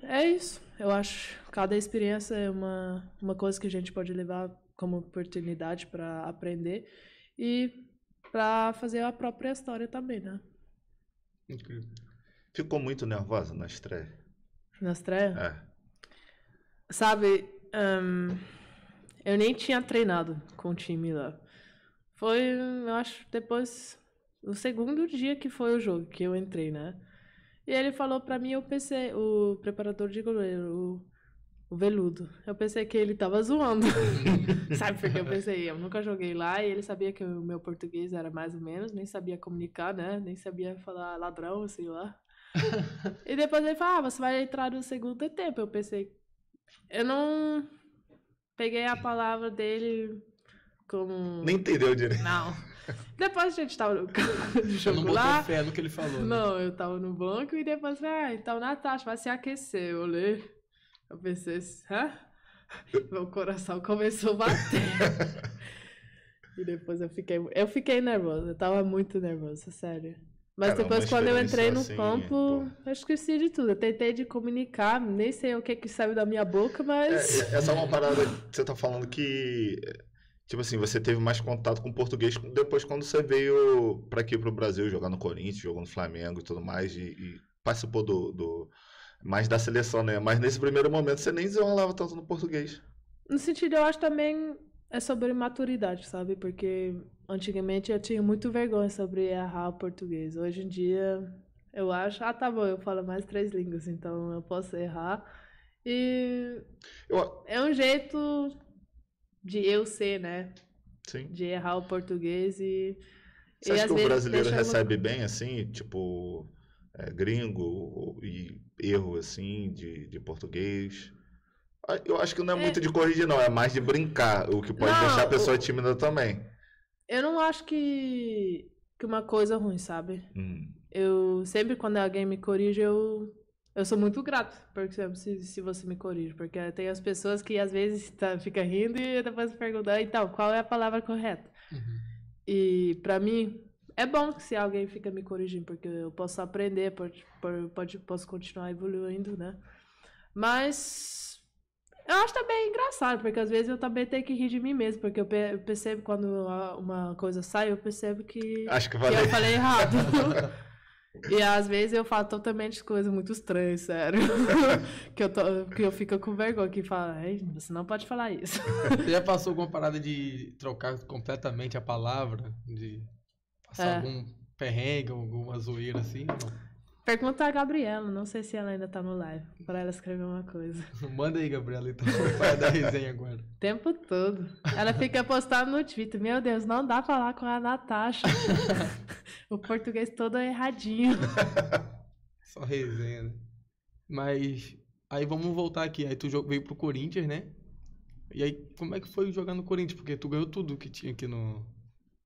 é isso. Eu acho cada experiência é uma uma coisa que a gente pode levar como oportunidade para aprender e para fazer a própria história também, né?
Incrível. Ficou muito nervosa na estreia. Na estreia? É.
Sabe, um, eu nem tinha treinado com o time lá. Foi, eu acho, depois, do segundo dia que foi o jogo que eu entrei, né? E ele falou para mim, eu pensei, o preparador de goleiro, o o veludo. Eu pensei que ele tava zoando. *laughs* Sabe porque eu pensei? Eu nunca joguei lá e ele sabia que o meu português era mais ou menos, nem sabia comunicar, né? Nem sabia falar ladrão, sei lá. *laughs* e depois ele falou: ah, você vai entrar no segundo tempo. Eu pensei. Eu não peguei a palavra dele como. Nem entendeu direito. Não. Depois a gente tava no *laughs*
jogo eu não lá. fé no que ele falou. Né?
Não, eu tava no banco e depois, ah, então Natasha vai se aquecer. Eu olhei. Eu pensei, assim, hã? *laughs* Meu coração começou a bater. *laughs* e depois eu fiquei, eu fiquei nervosa, eu tava muito nervosa, sério.
Mas Cara, depois quando eu entrei no assim, campo,
é, eu esqueci de tudo. Eu tentei de comunicar, nem sei o que que saiu da minha boca, mas é, essa é, é uma parada *laughs*
que você tá falando que tipo assim, você teve mais contato com português depois quando você veio para aqui pro Brasil, jogar no Corinthians, jogar no Flamengo e tudo mais e, e participou do, do mais da seleção, né? Mas nesse primeiro momento você nem desenrolava tanto no português.
No sentido, eu acho também é sobre maturidade, sabe? Porque antigamente eu tinha muito vergonha sobre errar o português. Hoje em dia eu acho, ah, tá bom, eu falo mais três línguas, então eu posso errar. E eu... é um jeito de eu ser, né? Sim. De errar o português e. Você e acha que o brasileiro recebe
bem assim? Tipo, é, gringo e erro assim de, de português. Ah, eu acho que não é, é, muito de corrigir, não, é mais de brincar, o que pode não, deixar a pessoa eu, tímida também.
Eu não acho que, que uma coisa é ruim, sabe? Hum. Eu sempre, quando alguém me corrige, eu, eu sou muito grato, por exemplo, se, se você me corrige. Porque tem as pessoas que às vezes tá, fica rindo e depois perguntam, então, qual é a palavra correta? Uhum. E para mim, é bom se alguém fica me corrigindo, porque eu posso aprender, pode, pode, posso continuar evoluindo, né? Mas eu acho também engraçado, porque às vezes eu também tenho que rir de mim mesmo, porque eu, percebo quando uma coisa sai, eu percebo que, acho que, valeu. que eu falei errado. *laughs* e às vezes eu falo totalmente coisas muito estranhas, sério. *laughs* que, eu tô, que eu fico com vergonha, que fala, você não pode falar isso. Você já passou alguma
parada de trocar completamente a palavra? De Passar é. algum perrengue, alguma zoeira assim? Não?
Pergunta a Gabriela, não sei se ela ainda tá no live, pra ela escrever uma coisa.
*laughs* Manda aí, Gabriela, então, vai dar resenha agora. O
*laughs* tempo todo. Ela fica postando no Twitter, meu Deus, não dá pra falar com a Natasha. *laughs* o português todo é erradinho.
Só resenha, né? Mas, aí vamos voltar aqui, aí tu veio pro Corinthians, né? E aí, como é que foi jogar no Corinthians? Porque tu ganhou tudo que tinha aqui no,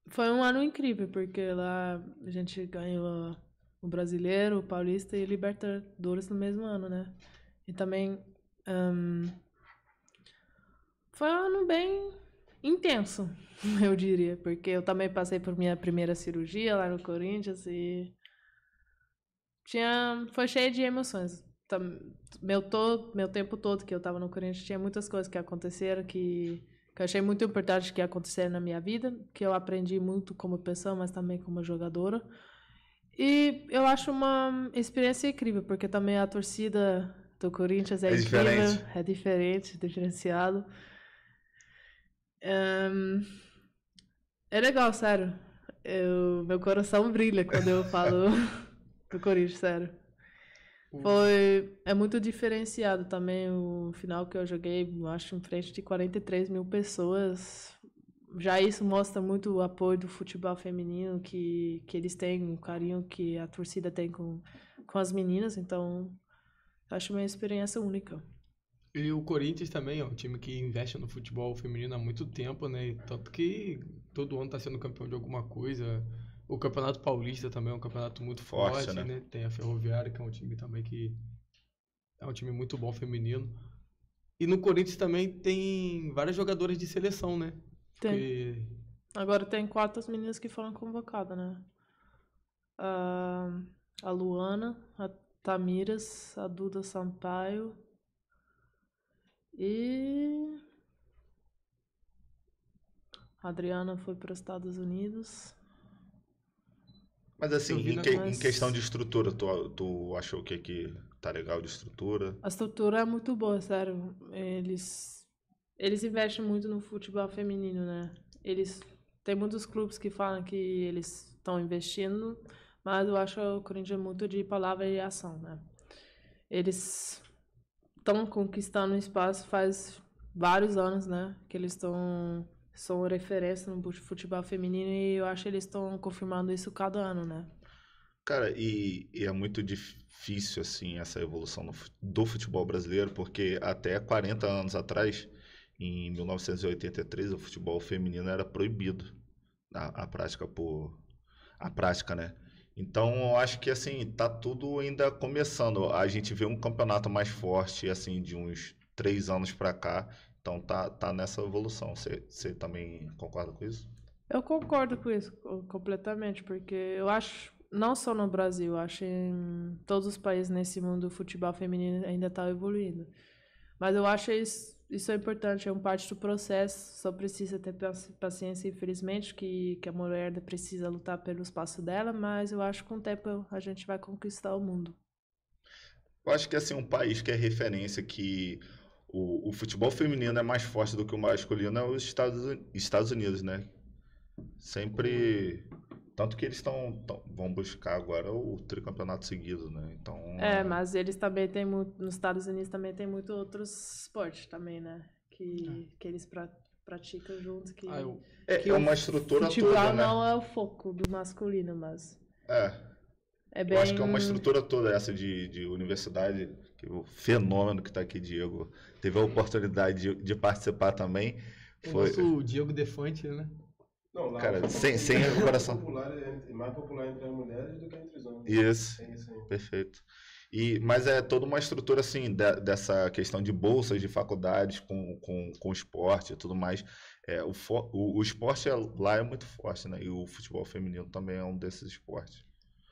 foi um ano incrível, porque lá a gente ganhou o brasileiro, o paulista e o Libertadores no mesmo ano, né? E também um, foi um ano bem intenso, *laughs* eu diria, porque eu também passei por minha primeira cirurgia lá no Corinthians e tinha foi cheio de emoções. Meu todo, meu tempo todo que eu estava no Corinthians tinha muitas coisas que aconteceram que que achei muito importante que aconteceram na minha vida, que eu aprendi muito como pessoa, mas também como jogadora. E eu acho uma experiência incrível, porque também a torcida do Corinthians é, é incrível, diferente. é diferente, diferenciado. Um, é legal, sério. Eu, meu coração brilha quando eu falo *laughs* do Corinthians, sério. Uhum. Foi. É muito diferenciado também o final que eu joguei, acho, em frente de 43 mil pessoas. Já isso mostra muito o apoio do futebol feminino que, que eles têm, o carinho que a torcida tem com, com as meninas. Então, acho uma experiência única.
E o Corinthians também é um time que investe no futebol feminino há muito tempo, né? Tanto que todo ano está sendo campeão de alguma coisa. O Campeonato Paulista também é um campeonato muito forte, forte né? né? Tem a Ferroviária, que é um time também que é um time muito bom feminino. E no Corinthians também tem várias jogadoras de seleção, né? Tem. Que...
Agora tem quatro meninas que foram convocadas, né? A, a Luana, a Tamiras, a Duda Sampaio e a Adriana foi para os Estados Unidos.
Mas assim, em, que, em, questão de estrutura, tu, tu achou que que tá legal de estrutura? A
estrutura é muito boa, sério. Eles, eles investem muito no futebol feminino, né? Eles tem muitos clubes que falam que eles estão investindo, mas eu acho o Corinthians muito de palavra e ação, né? Eles estão conquistando espaço faz vários anos, né? Que eles estão são referência no futebol feminino e eu acho que eles estão confirmando isso cada ano, né?
Cara, e, e, é muito difícil, assim, essa evolução no, do futebol brasileiro, porque até 40 anos atrás, em 1983, o futebol feminino era proibido a, a prática por... a prática, né? Então, eu acho que, assim, tá tudo ainda começando. A gente vê um campeonato mais forte, assim, de uns três anos para cá, então tá, tá nessa evolução. Você também concorda com isso?
Eu concordo com isso completamente, porque eu acho, não só no Brasil, acho em todos os países nesse mundo o futebol feminino ainda está evoluindo. Mas eu acho isso, isso é importante, é um parte do processo, só precisa ter paciência, infelizmente, que, que a mulher precisa lutar pelo espaço dela, mas eu acho que com o tempo a gente vai conquistar o mundo.
Eu acho que assim, um país que é referência, que o, o futebol feminino é mais forte do que o masculino é os Estados, Estados Unidos, né? Sempre. Tanto que eles estão vão buscar agora o tricampeonato seguido, né? Então. É, é,
mas eles também têm muito. Nos Estados Unidos também tem muito outros esportes também, né? Que, é. que eles pra, praticam juntos. Que, ah, eu... é, que é uma estrutura futebol toda. Né? não é o foco do masculino, mas. É. é bem... Eu acho que é uma estrutura
toda essa de, de universidade que o fenômeno que está aqui, Diego, teve a oportunidade de, de participar também. O foi... o
Diego Defante,
né? Não, lá
Cara, sem, sem é Popular,
é mais popular entre as mulheres do que entre os homens. Isso. isso
Perfeito. E, mas é toda uma estrutura assim de, dessa questão de bolsas de faculdades com, com, com esporte e tudo mais. É, o, o, o, esporte é, lá é muito forte, né? E o futebol feminino também é um desses esportes.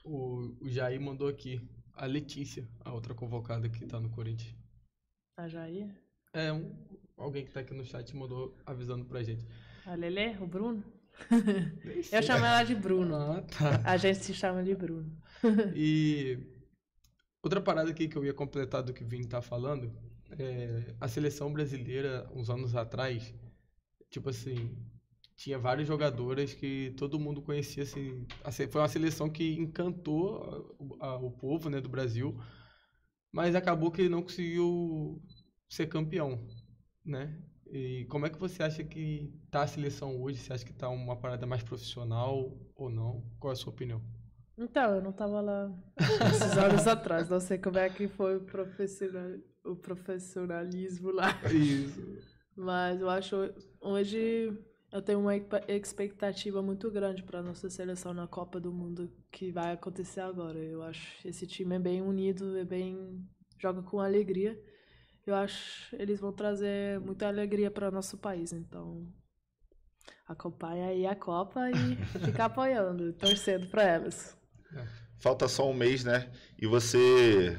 O, o Jair mandou aqui a Letícia, a outra convocada que tá no Corinthians. A Jair? É, um, alguém que tá aqui no chat mandou avisando pra gente.
A Lelê, o Bruno? Eu chamo ela de Bruno. Ah, tá. A gente se chama de Bruno.
e outra parada aqui que eu ia completar do que o Vini tá falando, é, a seleção brasileira, uns anos atrás, tipo assim, tinha várias jogadoras que todo mundo conhecia, assim, foi uma seleção que encantou a, a, o povo, né, do Brasil, mas acabou que não conseguiu ser campeão, né? E como é que você acha que tá a seleção hoje? Você acha que tá uma parada mais profissional ou não? Qual é a sua opinião?
Então, eu não tava lá *laughs* esses anos atrás, não sei como é que foi o, profissional, o profissionalismo lá. Isso. Mas eu acho hoje eu tenho uma expectativa muito grande para nossa seleção na Copa do Mundo que vai acontecer agora. Eu acho que esse time é bem unido, é bem joga com alegria. Eu acho que eles vão trazer muita alegria para nosso país, então acompanha aí a Copa e *laughs* fica apoiando, torcendo para elas.
Falta só um mês, né? E você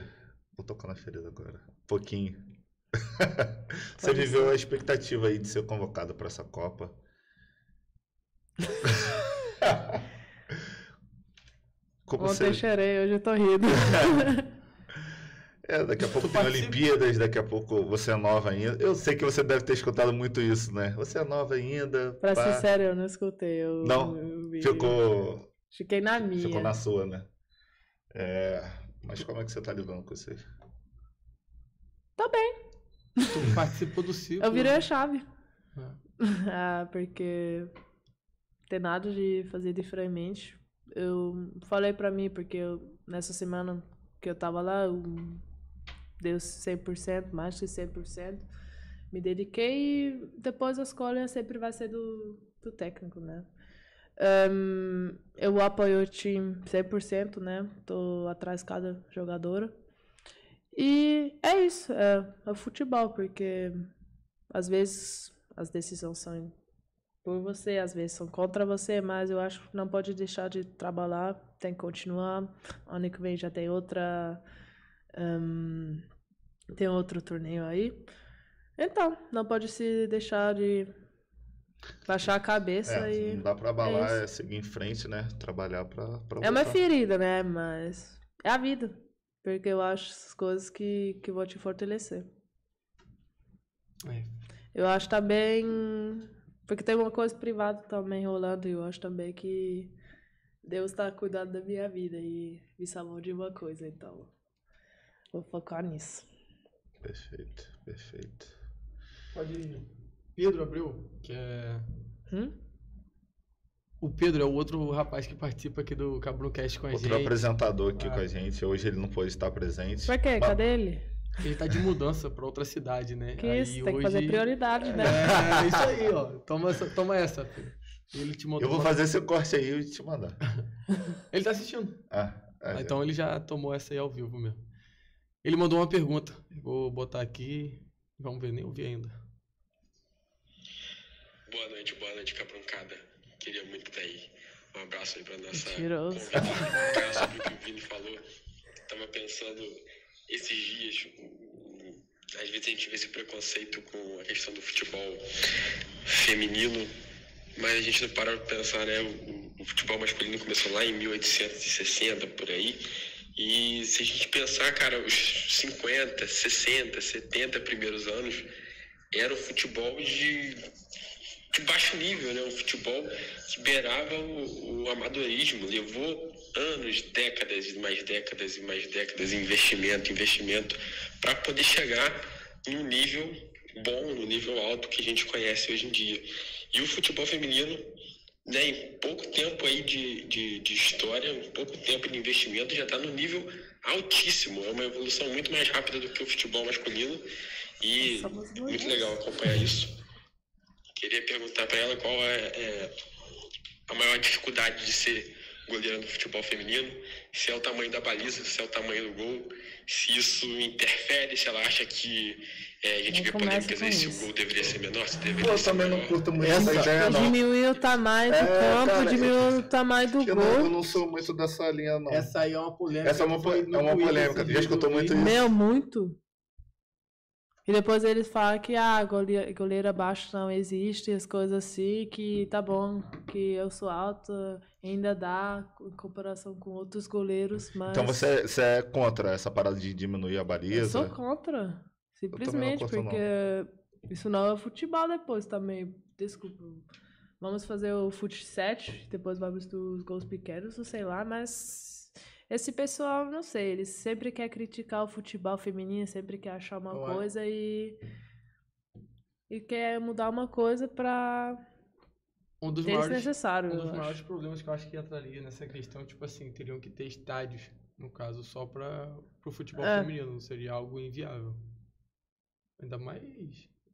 vou tocar na ferida agora, um pouquinho.
*laughs* você viveu a
expectativa aí de ser convocado para essa Copa? *laughs* Como Ontem você...
chorei, hoje eu tô rindo. *laughs*
É, daqui a pouco tu tem participa? Olimpíadas, daqui a pouco você é nova ainda. Eu sei que você deve ter escutado muito isso, né? Você é nova ainda. Pra pá. ser sério,
eu não escutei. Eu, não? Eu
ficou.
Fiquei na minha. Ficou na
sua, né? É... Mas como é que você tá lidando com isso aí? Tô bem. Tu participou do ciclo. Eu virei né? a
chave. É. *laughs* ah, porque ter nada de fazer diferente. Eu falei pra mim, porque eu, nessa semana que eu tava lá, eu deu 100%, mais que 100%. Me dediquei e depois a escolha sempre vai ser do, do técnico, né? Um, eu apoio o time 100%, né? Tô atrás de cada jogadora. E é isso, é, é futebol, porque às vezes as decisões são por você, às vezes são contra você, mas eu acho que não pode deixar de trabalhar, tem que continuar. Ano que vem já tem outra. Um, tem outro torneio aí. Então, não pode se deixar de baixar a cabeça é, e. Não dá pra abalar, é, é,
seguir em frente, né? Trabalhar pra. pra é uma ferida,
né? Mas é a vida. Porque eu acho essas coisas que, que vão te fortalecer. É. Eu acho também porque tem uma coisa privada também rolando, e eu acho também que Deus está cuidando da minha vida e me salvou de uma coisa, então vou focar nisso. Perfeito, perfeito. Pode ir. Pedro abriu que é.
Hum? O Pedro é o outro rapaz que participa aqui do Cabroncast com a outro gente. Outro apresentador
aqui ah. com a ah. gente. Hoje ele não pôde estar presente. Pra quê?
Cadê ele? Ele tá de mudança para outra cidade, né? Que aí isso, hoje... tem que fazer prioridade, né? É, é isso aí, ó. Toma essa, toma essa filho. Ele te mandou. Eu vou fazer seu
corte aí e te mandar. *laughs*
ele tá assistindo. Ah, ah é, então é. ele já tomou essa aí ao vivo mesmo. Ele mandou uma pergunta. Vou botar aqui. Vamos ver, nem ouvi ainda. Boa noite, boa noite, Caprancada. Queria muito estar aí. Um abraço aí pra nossa. Mentiroso.
sobre o que o Vini falou. Tava pensando esses dias, hum, às vezes a gente vê esse preconceito com a questão do futebol feminino, mas a gente não para para pensar, né? O,
o futebol masculino começou lá em 1860, por aí. E se a gente pensar, cara, os 50, 60, 70 primeiros anos era o futebol de, de baixo nível, né? Um futebol que beirava o, o amadorismo, levou anos, décadas e mais décadas e mais décadas, investimento, investimento, para poder chegar no nível bom, no nível alto que a gente conhece hoje em dia. E o futebol feminino, né, em pouco tempo aí de, de, de história, em pouco tempo de investimento, já está no nível altíssimo. É uma evolução muito mais rápida do que o futebol masculino e muito legal acompanhar isso. Queria perguntar para ela qual é, é a maior dificuldade de
ser goleira no futebol feminino, se é o tamanho da baliza, se é o tamanho do gol, se isso interfere, se ela acha que é, a gente vê polêmicas aí se o gol deveria ser menor, se deveria Pô, ser Eu também não curto muito essa ideia, não. Diminuir
o tamanho do é, campo, cara, diminuir o tamanho do eu gol. Não, eu
não sou muito dessa linha,
não. Essa aí é uma polêmica. Essa é uma, é uma polêmica, tu escutou muito isso? Meu,
muito. E depois eles falam que ah, goleiro, goleiro abaixo não existe, as coisas assim, que tá bom, que eu sou alto, ainda dá em comparação com outros goleiros, mas... Então você,
você é contra essa parada de diminuir a baliza? Eu sou
contra, simplesmente, não porque não. isso não é futebol depois também, desculpa. Vamos fazer o fut 7, depois vamos dos gols pequenos, sei lá, mas esse pessoal, não sei, eles sempre quer criticar o futebol feminino, sempre quer achar uma Ué. coisa e. E quer mudar uma coisa pra. Um dos, desnecessário, maiores, um dos maiores
problemas que eu acho que entraria nessa questão, tipo assim, teriam que ter estádios, no caso, só para pro futebol é. feminino, seria algo inviável. Ainda mais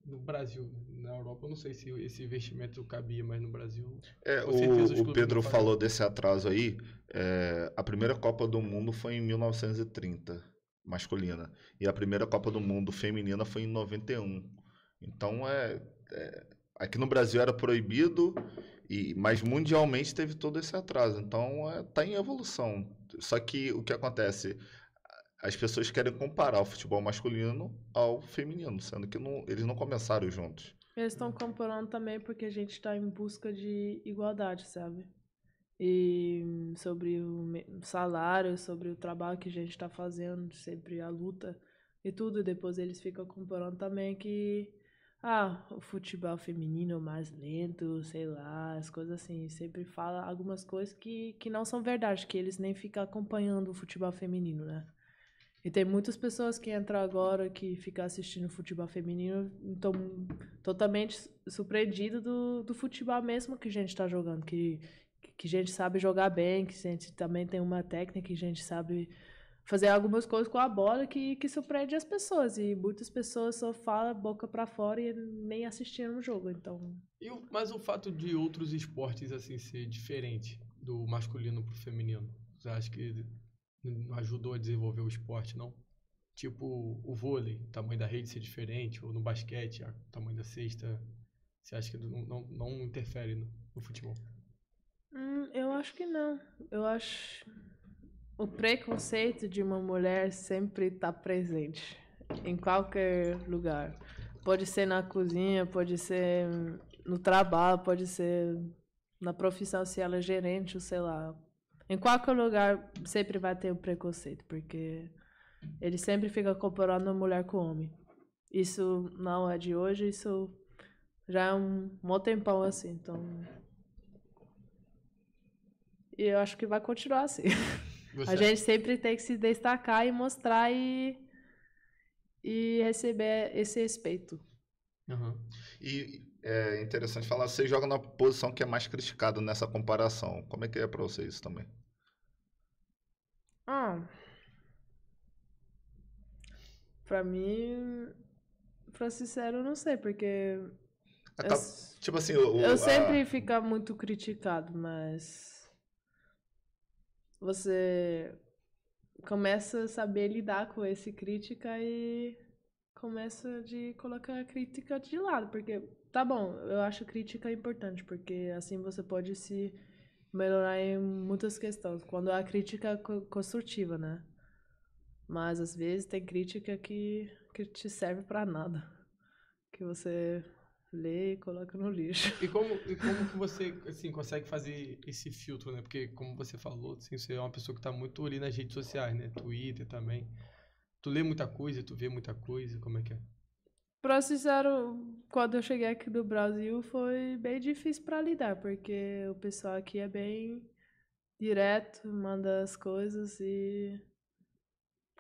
no Brasil, né? na Europa, eu não sei se esse investimento cabia, mas no Brasil. É, o, o Pedro falou
desse atraso aí. É, a primeira Copa do Mundo foi em 1930, masculina. E a primeira Copa do Mundo feminina foi em 91. Então, é, é aqui no Brasil era proibido, e, mas mundialmente teve todo esse atraso. Então, está é, em evolução. Só que o que acontece? as pessoas querem comparar o futebol masculino ao feminino, sendo que não, eles não começaram juntos.
Eles estão comparando também porque a gente está em busca de igualdade, sabe? E sobre o salário, sobre o trabalho que a gente está fazendo, sempre a luta e tudo. E depois eles ficam comparando também que ah, o futebol feminino mais lento, sei lá, as coisas assim. Sempre fala algumas coisas que, que não são verdade, que eles nem ficam acompanhando o futebol feminino, né? E tem muitas pessoas que entram agora que ficam assistindo futebol feminino estão totalmente surpreendido do, do futebol mesmo que a gente está jogando, que, que a gente sabe jogar bem, que a gente também tem uma técnica, que a gente sabe fazer algumas coisas com a bola que, que surpreende as pessoas. E muitas pessoas só falam boca para fora e nem assistiram o jogo, então...
E, mas o fato de outros esportes assim ser diferente do masculino pro feminino, você acha que ajudou a desenvolver o esporte, não? Tipo, o vôlei, o tamanho da rede ser diferente, ou no basquete, o tamanho da cesta, você acha que não, não, não interfere no, no futebol?
Hum, eu acho que não. Eu acho o preconceito de uma mulher sempre está presente em qualquer lugar. Pode ser na cozinha, pode ser no trabalho, pode ser na profissão se ela é gerente, ou sei lá, em qualquer lugar sempre vai ter o um preconceito, porque ele sempre fica comparando a mulher com o homem. Isso não é de hoje, isso já é um bom tempão assim, então. E eu acho que vai continuar assim. Você a gente sempre tem que se destacar e mostrar e, e receber esse respeito.
Uhum. E é interessante falar, você joga na posição que é mais criticada nessa comparação. Como é que é para você isso também?
Ah, pra mim, pra ser sincero, eu não sei, porque ah, eu- tá, tipo assim, o, o- eu a- sempre fico muito criticado, mas você começa a saber lidar com esse crítica e começa de colocar a crítica de lado, porque tá bom, eu acho crítica importante, porque assim você pode se melhorar em muitas questões. Quando há crítica é construtiva, né? Mas às vezes tem crítica que, que te serve para nada. Que você lê e coloca no lixo. E como, e
como que você assim, consegue fazer esse filtro, né? Porque, como você falou, assim, você é uma pessoa que está muito ali nas redes sociais, né? Twitter também. Tu lê muita coisa, tu vê muita coisa, como é que
é? Pra ser sincero, quando eu cheguei aqui do Brasil foi bem difícil para lidar, porque o pessoal aqui é bem direto, manda as coisas e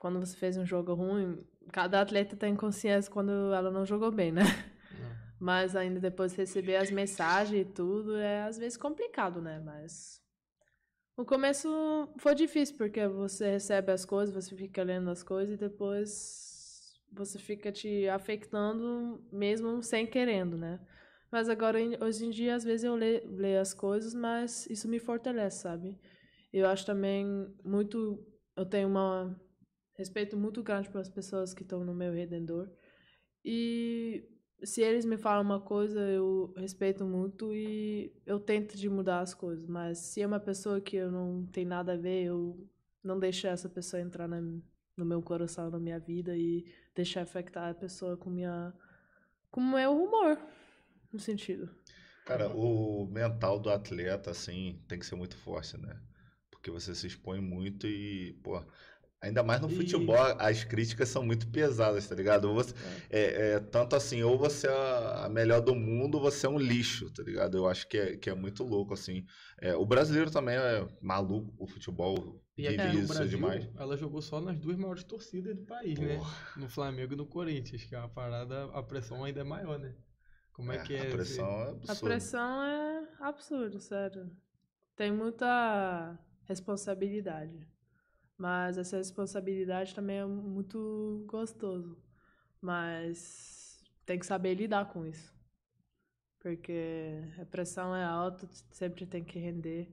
quando você fez um jogo ruim, cada atleta tem consciência quando ela não jogou bem, né? É. Mas ainda depois receber as mensagens e tudo é às vezes complicado, né? Mas o começo foi difícil porque você recebe as coisas, você fica lendo as coisas e depois você fica te afetando mesmo sem querendo, né? Mas agora, hoje em dia, às vezes eu leio, leio as coisas, mas isso me fortalece, sabe? Eu acho também muito. Eu tenho um respeito muito grande pelas pessoas que estão no meu redentor E se eles me falam uma coisa, eu respeito muito e eu tento de mudar as coisas. Mas se é uma pessoa que eu não tem nada a ver, eu não deixo essa pessoa entrar na, no meu coração, na minha vida e deixar afetar a pessoa com minha com o meu humor, no sentido.
Cara, o mental do atleta assim tem que ser muito forte, né? Porque você se expõe muito e, pô, ainda mais no e... futebol, as críticas são muito pesadas, tá ligado? Você, é. É, é, tanto assim, ou você é a melhor do mundo, ou você é um lixo, tá ligado? Eu acho que é, que é muito louco, assim. É, o brasileiro também é maluco, o futebol e aqui no Brasil, demais.
ela jogou só nas duas maiores torcidas do país, né? Porra. né? No Flamengo e no Corinthians, que é uma parada, a pressão ainda é maior, né? Como é, é que é? A pressão é
absurda. A
pressão é absurda, sério. Tem muita responsabilidade. Mas essa responsabilidade também é muito gostoso. Mas tem que saber lidar com isso. Porque a pressão é alta, sempre tem que render.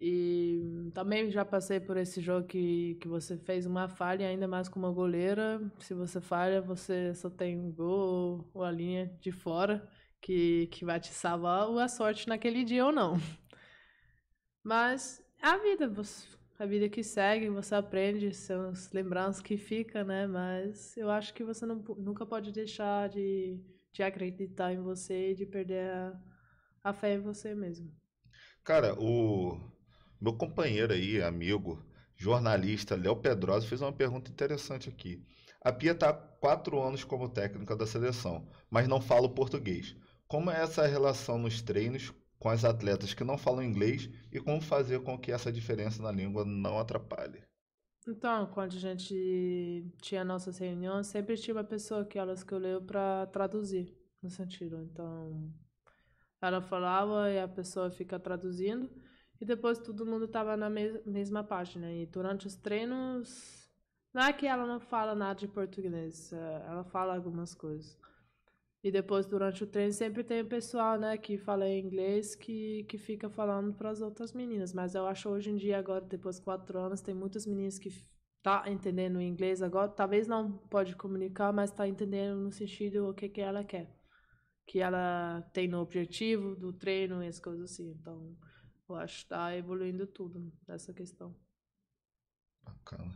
E também já passei por esse jogo que, que você fez uma falha, ainda mais com uma goleira. Se você falha, você só tem um gol ou a linha de fora que, que vai te salvar ou a sorte naquele dia ou não. Mas a vida, a vida que segue, você aprende, são as lembranças que ficam né? Mas eu acho que você não, nunca pode deixar de, de acreditar em você e de perder a, a fé em você mesmo.
Cara, o meu companheiro aí, amigo, jornalista Léo Pedrosa, fez uma pergunta interessante aqui. A Pia está há quatro anos como técnica da seleção, mas não fala o português. Como é essa relação nos treinos com as atletas que não falam inglês e como fazer com que essa diferença na língua não atrapalhe?
Então, quando a gente tinha nossas reuniões, sempre tinha uma pessoa que ela escolheu para traduzir, no sentido. Então, ela falava e a pessoa fica traduzindo. E depois todo mundo estava na mes mesma página. E durante os treinos. Não é que ela não fala nada de português, eh, ela fala algumas coisas. E depois, durante o treino, sempre tem o pessoal, né, que fala inglês, que, que fica falando para as outras meninas. Mas eu acho hoje em dia, agora, depois de quatro anos, tem muitas meninas que tá entendendo inglês agora. Talvez não pode comunicar, mas está entendendo no sentido o que, que ela quer. Que ela tem no objetivo do treino e as coisas assim. Então, eu acho que está evoluindo tudo nessa questão.
Bacana.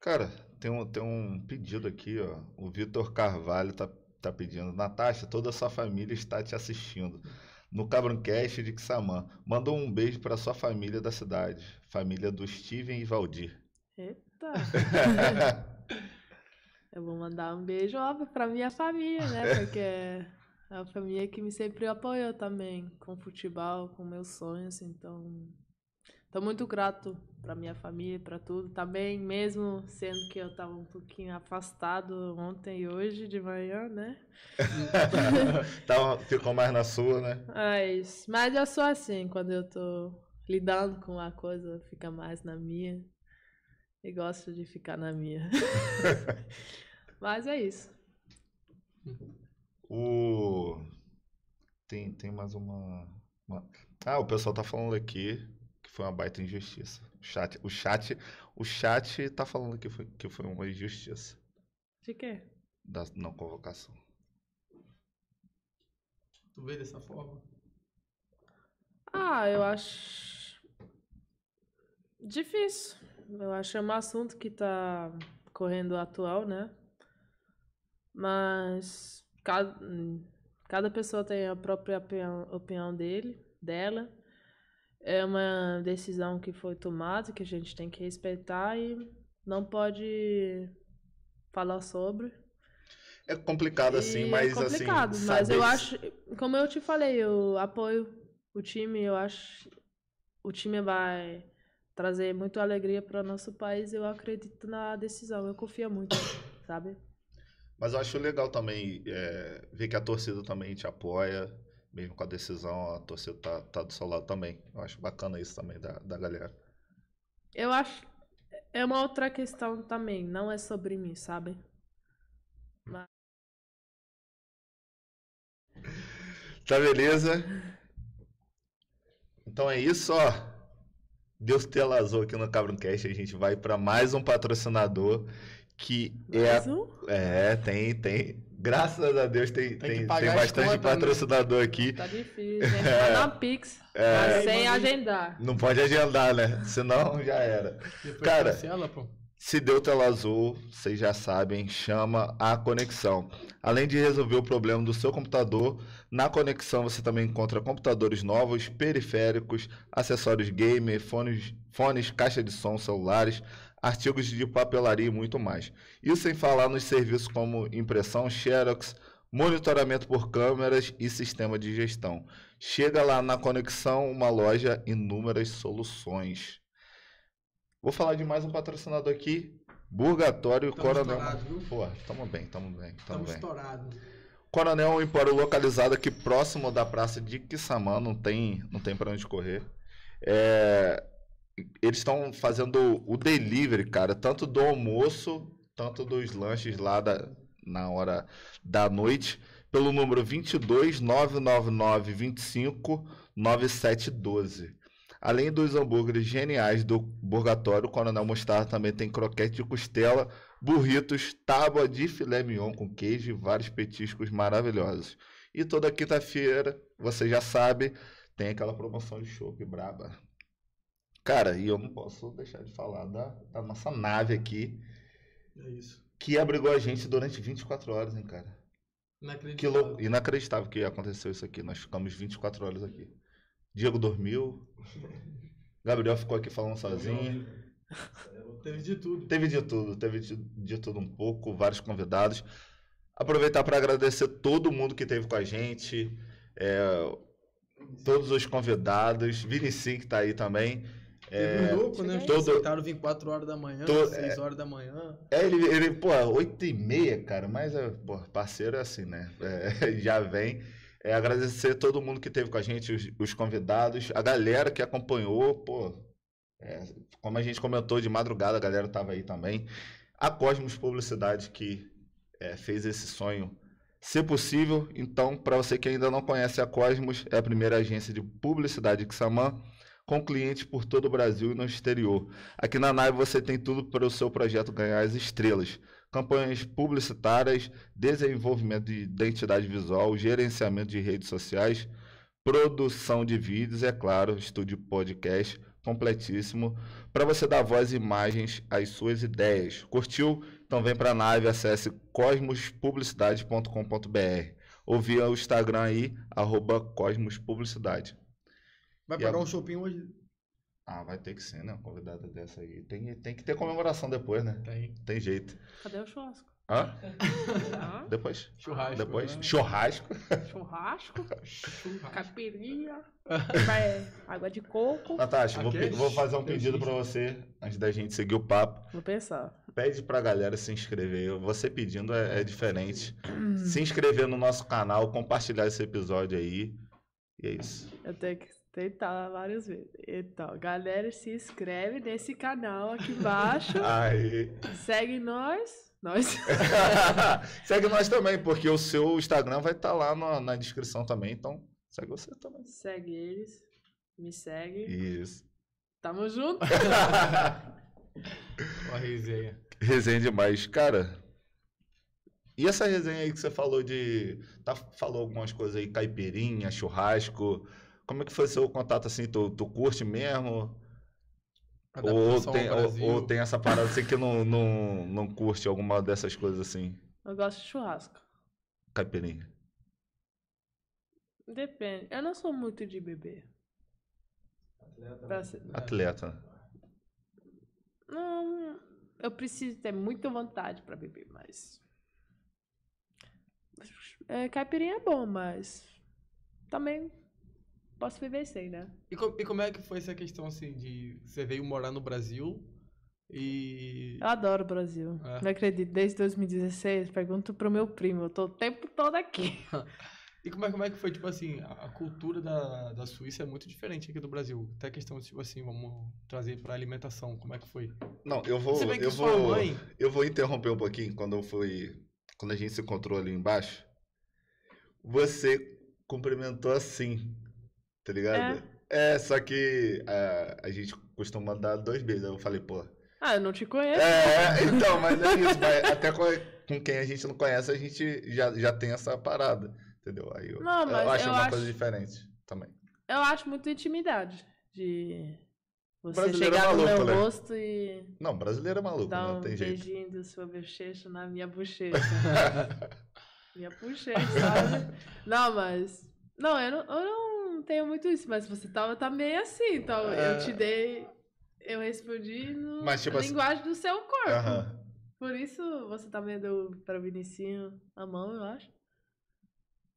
Cara, tem um, tem um pedido aqui, ó. O Vitor Carvalho tá, tá pedindo. Natasha, toda a sua família está te assistindo. No Cabroncast de Xamã. Mandou um beijo para sua família da cidade. Família do Steven e Valdir.
Eita! *laughs* Eu vou mandar um beijo, óbvio, pra minha família, né? Porque é uma família que me sempre apoiou também com futebol, com meus sonhos, assim, então estou muito grato para minha família, para tudo. Também mesmo sendo que eu estava um pouquinho afastado ontem e hoje de manhã, né?
*laughs* Tá, ficou mais na sua, né?
Mas, é mas eu sou assim, quando eu estou lidando com uma coisa, fica mais na minha. E gosto de ficar na minha. *laughs* mas é isso.
Hum.
O... Tem, tem mais uma, uma... Ah, o pessoal tá falando aqui que foi uma baita injustiça. O chat, o chat, o chat tá falando que foi, que foi uma injustiça. De quê? Da não convocação.
Tu vê dessa forma?
Ah, eu acho difícil. Eu acho que é um assunto que tá correndo atual, né? Mas cada, cada pessoa tem a própria opinião, dele, dela. É uma decisão que foi tomada, que a gente tem que respeitar e não pode falar sobre.
É complicado assim, e é mas é complicado, assim. Mas saber... eu acho,
como eu te falei, eu apoio o time, eu acho o time vai trazer muita alegria para o nosso país. Eu acredito na decisão, eu confio muito, sabe?
Mas eu acho legal também é, ver que a torcida também te apoia, mesmo com a decisão, a torcida tá, tá do seu lado também. Eu acho bacana isso também da, da galera.
Eu acho. É uma outra questão também, não é sobre mim, sabe? Mas...
Tá beleza? Então é isso, ó. Deus te lazou aqui no Cabroncast. A gente vai para mais um patrocinador que é, é tem tem graças a Deus tem tem, tem, tem bastante né? patrocinador aqui tá
difícil
gente.
É, mandar um pix é, sem
agendar
não pode agendar né senão já era Depois cara cancela, pô. Se deu tela azul, vocês já sabem, chama a conexão. Além de resolver o problema do seu computador, na conexão você também encontra computadores novos, periféricos, acessórios gamer, fones, fones, caixa de som, celulares, artigos de papelaria e muito mais. Isso sem falar nos serviços como impressão, xerox, monitoramento por câmeras e sistema de gestão. Chega lá na conexão, uma loja, inúmeras soluções. Vou falar de mais um patrocinador aqui, Burgatório tamo Coronel. estamos bem, estamos bem, estamos
estourados. bem.
Coronel é um empório localizado aqui próximo da praça de Kissamã, não tem, não tem para onde correr. É, eles estão fazendo o delivery, cara, tanto do almoço, tanto dos lanches lá da, na hora da noite, pelo número 22 999 25 9712. Além dos hambúrgueres geniais do Burgatório, o Coronel Mostarda também tem croquete de costela, burritos, tábua de filé mignon com queijo e vários petiscos maravilhosos. E toda quinta-feira, você já sabe, tem aquela promoção de show braba. Cara, e eu não posso deixar de falar da, da nossa nave aqui. É isso. Que abrigou a gente durante 24 horas, hein, cara?
Inacreditável. Que lou...
Inacreditável que aconteceu isso aqui. Nós ficamos 24 horas aqui. Diego dormiu. *laughs* Gabriel ficou aqui falando sozinho. É, teve de tudo. Teve de tudo, teve de, de tudo um pouco, vários convidados. Aproveitar para agradecer todo mundo que teve com a gente, é, todos os convidados, Vinici que está aí também. É, louco, né? Todo... Tentaram
vir 4 horas da manhã, to... 6 é. horas da manhã.
É, ele, ele pô, 8 e meia, cara, mas, é, pô, parceiro é assim, né? É, *laughs* já vem. É, agradecer todo mundo que teve com a gente, os, os convidados, a galera que acompanhou, pô. É, como a gente comentou de madrugada, a galera tava aí também. A Cosmos Publicidade que é, fez esse sonho ser possível. Então, para você que ainda não conhece a Cosmos, é a primeira agência de publicidade que Xamã com clientes por todo o Brasil e no exterior. Aqui na Nave você tem tudo para o seu projeto ganhar as estrelas. Campanhas publicitárias, desenvolvimento de identidade visual, gerenciamento de redes sociais, produção de vídeos, é claro, estúdio podcast completíssimo para você dar voz e imagens às suas ideias. Curtiu? Então vem para a nave, acesse cosmospublicidade.com.br ou via o Instagram aí, arroba Vai pagar a... um shopping hoje? Ah, vai ter que ser, né? Uma convidada dessa aí. Tem, tem que ter comemoração depois, né? Tem. Tem jeito.
Cadê o churrasco?
Hã? Ah? Depois? Churrasco. Depois? Né? Churrasco.
Churrasco. Churrasco. Caipirinha. água de coco. Natasha, vou, vou, fazer um pedido para você
antes da gente seguir o papo. Vou pensar. Pede pra galera se inscrever. Você pedindo é, é diferente. Hum. Se inscrever no nosso canal, compartilhar esse episódio aí. E é isso.
Eu tenho que tentar várias vezes. Então, galera, se inscreve nesse canal aqui embaixo.
*laughs* Aí.
Segue nós. Nós.
*laughs* segue nós também, porque o seu Instagram vai estar tá lá na, na, descrição também. Então, segue você também.
Segue eles. Me segue. Isso. Tamo junto. *laughs*
Uma resenha. Resenha demais. Cara, e essa resenha aí que você falou de. Tá, falou algumas coisas aí, caipirinha, churrasco. Como é que foi seu contato assim? Tu, tu curte mesmo? Ou tem, ou, ou tem, essa parada assim que não, não, não curte alguma dessas coisas assim?
Eu gosto de churrasco. Caipirinha. Depende. Eu não sou muito de beber. Atleta. Né? Ser...
Atleta.
Não. Eu preciso ter muita vontade para beber, mas. É, caipirinha é bom, mas. Também posso viver sem, né?
E, co e como é que foi essa questão, assim, de você veio morar no Brasil e... Eu adoro o Brasil.
É. Não acredito. Desde 2016, pergunto pro meu primo. Eu tô o tempo todo aqui.
*laughs* e como é, como é que foi, tipo assim, a, cultura da, da Suíça é muito diferente aqui do Brasil. Até a questão, tipo assim, vamos trazer pra alimentação. Como é que foi? Não, eu vou...
eu vou, mãe... Eu vou interromper um pouquinho. Quando eu fui... Quando a gente se encontrou ali embaixo, você cumprimentou assim. Tá ligado? É, é só que a, é, a gente costuma dar dois beijos. Aí eu falei, pô.
Ah, eu não te conheço.
É, então, mas é isso. mas até com, com quem a gente não conhece, a gente já, já tem essa parada. Entendeu? Aí eu, não, eu acho eu uma acho... coisa diferente também.
Eu acho muito intimidade de você brasileiro chegar é maluco, no meu né? rosto e. Não, brasileiro é maluco, dar um não tem jeito. beijinho da sua bochecha na minha bochecha. Né? *laughs* minha bochecha, sabe? Não, mas. Não, eu não, eu não tenho muito isso, mas você tava tá meio assim, então é... eu te dei. Eu respondi no, mas, tipo, na assim... linguagem do seu corpo. Por isso você também tá deu para Vinicinho a mão, eu acho.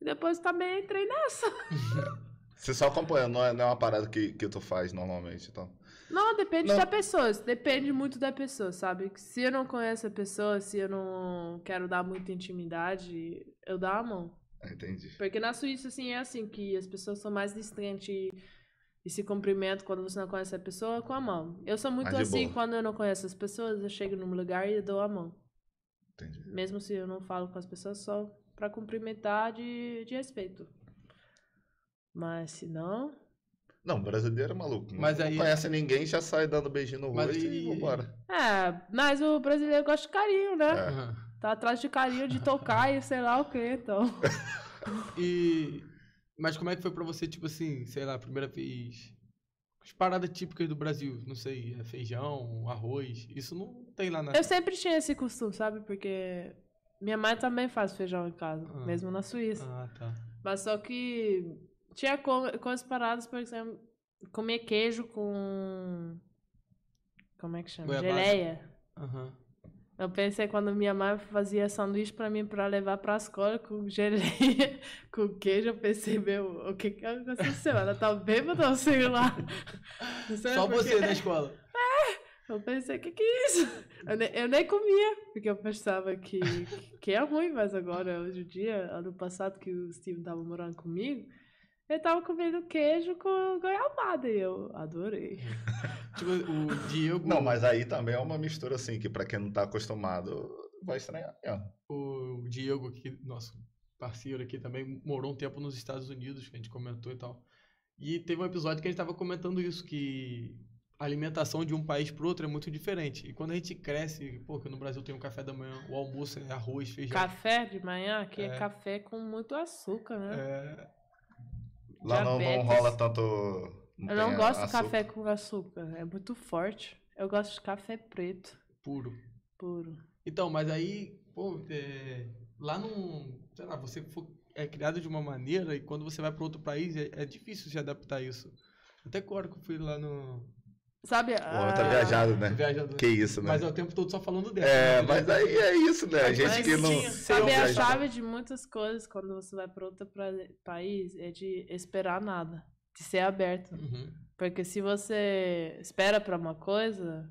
E depois também entrei nessa. *laughs*
Você só acompanha, não é, não é uma parada que, que tu faz normalmente, então.
Não, depende não. da pessoa. Depende muito da pessoa, sabe? Se eu não conheço a pessoa, se eu não quero dar muita intimidade, eu dou a mão. Ah, entendi. Porque na Suíça, assim, é assim que as pessoas são mais distantes e, e se cumprimentam quando você não conhece a pessoa com a mão. Eu sou muito assim boa. quando eu não conheço as pessoas, eu chego num lugar e dou a mão. Entendi. Mesmo se eu não falo com as pessoas, só para cumprimentar de, de respeito. Mas se não.
Não, brasileiro é maluco. Né? Não aí... conhece ninguém, já sai dando beijinho no rosto e... e vambora.
É, mas o brasileiro gosta de carinho, né? É. Tá atrás de carinho de tocar e sei lá o que, então.
*laughs* e. Mas como é que foi pra você, tipo assim, sei lá, primeira vez? As paradas típicas do Brasil, não sei, é feijão, arroz, isso
não tem lá na. Eu sempre tinha esse costume, sabe? Porque minha mãe também faz feijão em casa, ah. mesmo na Suíça. Ah, tá. Mas só que tinha co coisas paradas, por exemplo, comer queijo com. Como é que chama? Goiabada. Geleia. Aham. Uhum. Eu pensei quando minha mãe fazia sanduíche para mim para levar para a escola com geleia, *laughs* com queijo, eu pensei, meu, o que que aconteceu? Ela tá bêbada ou sei lá. sei Só porque... você na escola. É, eu pensei, o que que é isso? Eu nem, eu nem, comia, porque eu pensava que, que é ruim, mas agora, hoje em dia, ano passado que o Steven tava morando comigo, eu tava comendo queijo com goiabada e eu adorei.
*laughs* tipo, o Diego. Não, mas aí também é uma mistura assim, que para quem não tá acostumado
vai estranhar. É. O Diego, que nosso parceiro aqui também, morou um tempo nos Estados Unidos, que a gente comentou e tal. E teve um episódio que a gente tava comentando isso, que a alimentação de um país para outro é muito diferente. E quando a gente cresce, pô, que no Brasil tem um café da manhã, o almoço é arroz, feijão. Café
de manhã, que é, é café com muito açúcar, né? É. Lá não, não, rola tanto. Não eu não gosto açúcar. de café com açúcar, é muito forte. Eu gosto de café preto. Puro. Puro. Então, mas aí,
pô, é, lá não. Sei lá, você é criado de uma maneira e quando você vai para outro país é, é difícil se adaptar a isso. Até agora que eu fui lá no,
Sabe? O homem
tá ah, viajado, né? Viajado. Que isso, né? Mas
é o tempo todo só falando dela. É, né? mas aí é isso, né? A gente que não.
Sabe, a chave
de muitas coisas quando você vai para outro país é de esperar nada, de ser aberto. Uhum. Porque se você espera para uma coisa,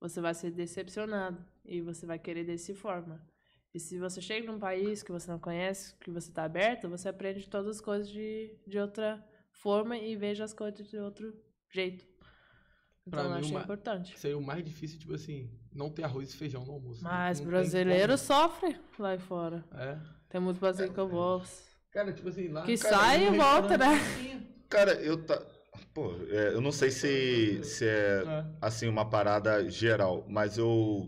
você vai ser decepcionado e você vai querer desse forma. E se você chega num país que você não conhece, que você está aberto, você aprende todas as coisas de, de outra forma e veja as coisas de outro jeito. Pra então, mim, achei uma...
importante. Seria o mais difícil, tipo assim, não ter arroz e feijão no almoço. Né? Mas brasileiro
sofre lá fora. É. Tem muito brasileiro que eu é. gosto. Cara, tipo assim, lá. Que cara, sai é e volta, né?
Cara, eu tá. Pô, é, eu não sei se, se é, é, assim, uma parada geral, mas eu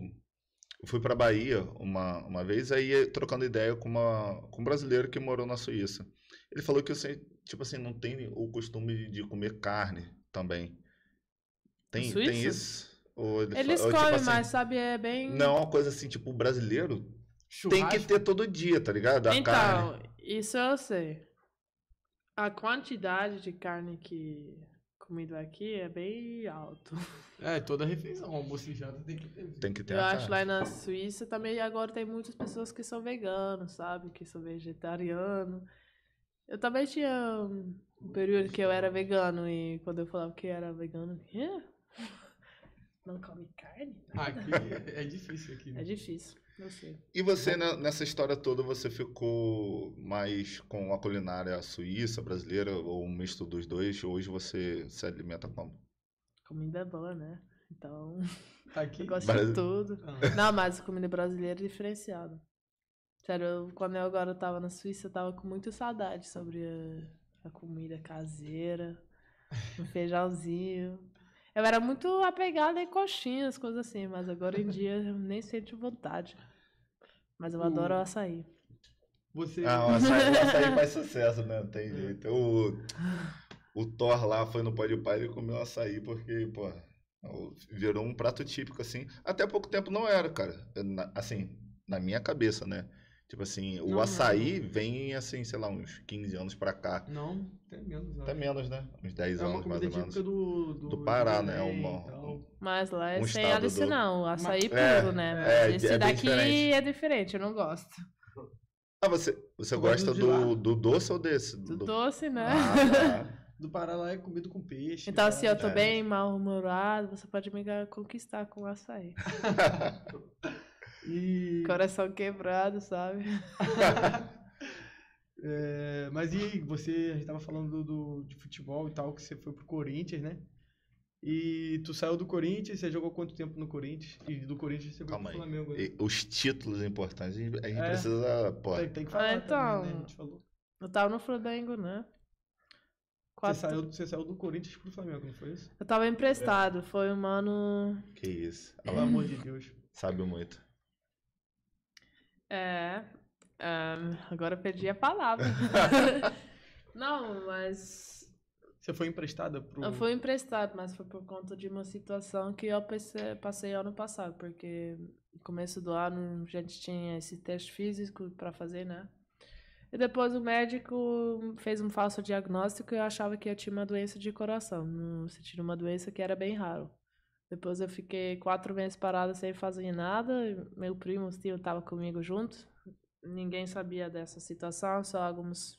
fui pra Bahia uma, uma vez, aí eh, trocando ideia com, uma, com um brasileiro que morou na Suíça. Ele falou que, assim, tipo assim, não tem o costume de comer carne também. Tem, tem isso? Ou ele Eles comem, tipo assim, mas
sabe, é bem. Não
é uma coisa assim, tipo, brasileiro Churrasco? tem que ter todo dia, tá ligado? A então, carne.
isso eu sei. A quantidade de carne que comida aqui é bem alto. É, toda
refeição, almoço e janta tem que ter. Tem que ter. Eu acho lá na
Suíça também agora tem muitas pessoas que são veganos, sabe? Que são vegetariano. Eu também tinha um período que eu era vegano e quando eu falava que era vegano, yeah, *laughs* Não come carne? Aqui é difícil aqui. Né? É difícil, eu sei.
E você, na, né, nessa história toda, você ficou mais com a culinária suíça, brasileira, ou um misto dos dois? Hoje você se alimenta como?
Comida é boa, né? Então, tá aqui? eu gosto Brasil. de tudo. Ah. Não, mas a comida brasileira é diferenciada. Sério, eu, quando eu agora tava na Suíça, eu tava com muita saudade sobre a, a comida caseira, um *laughs* feijãozinho. Eu era muito apegada em coxinhas, coisas assim, mas agora em dia eu nem sinto vontade. Mas eu hum. adoro açaí. Você...
Ah, o *laughs* açaí, o açaí faz
sucesso, né? Não tem jeito. O, o Thor lá foi no Pode Pai e comeu açaí porque, pô, virou um prato típico, assim. Até pouco tempo não era, cara. Assim, na minha cabeça, né? Tipo assim, o não, açaí não, vem assim, sei lá, uns 15 anos pra cá. Não, até menos. Até né? menos, né? Uns 10 é anos, mais ou menos. Do, do, do Pará, né? É um
Mas lá é um sem alice, não. Açaí Mas... É, puro, é, né? É, é Esse é daqui diferente. é diferente, eu não gosto.
Ah, você, você gosta do, do doce ou desse? Do, do doce, né? Ah, tá. *laughs* do Pará lá é comido com peixe. Então, se assim, eu tô é. bem
mal-humorado, você pode me conquistar com açaí. *laughs* E... Coração quebrado, sabe?
*laughs* é, mas e você, a gente tava falando do, de futebol e tal, que você foi pro Corinthians, né? E tu saiu do Corinthians, você jogou quanto tempo no Corinthians? E do Corinthians você Calma foi pro Flamengo. Né?
Os títulos importantes, a gente é. precisa... Pô. Tem, tem que ah, falar ah, então,
também, né? A gente
falou. Eu tava no Flamengo, né?
Quatro... Você, saiu, você saiu do Corinthians pro Flamengo, não foi isso? Eu
tava emprestado, é. foi um ano... Que isso. Pelo
amor de Deus. Sabe muito.
É. Um, agora eu perdi a palavra. *laughs* Não, mas.
Você foi emprestada
pro. Eu fui emprestado, mas foi por conta de uma situação que eu passei ano passado, porque no começo do ano a gente tinha esse teste físico para fazer, né? E depois o médico fez um falso diagnóstico e eu achava que eu tinha uma doença de coração, Você tinha uma doença que era bem raro. Depois eu fiquei quatro meses parada sem fazer nada. Meu primo, tio, estava comigo junto. Ninguém sabia dessa situação, só algumas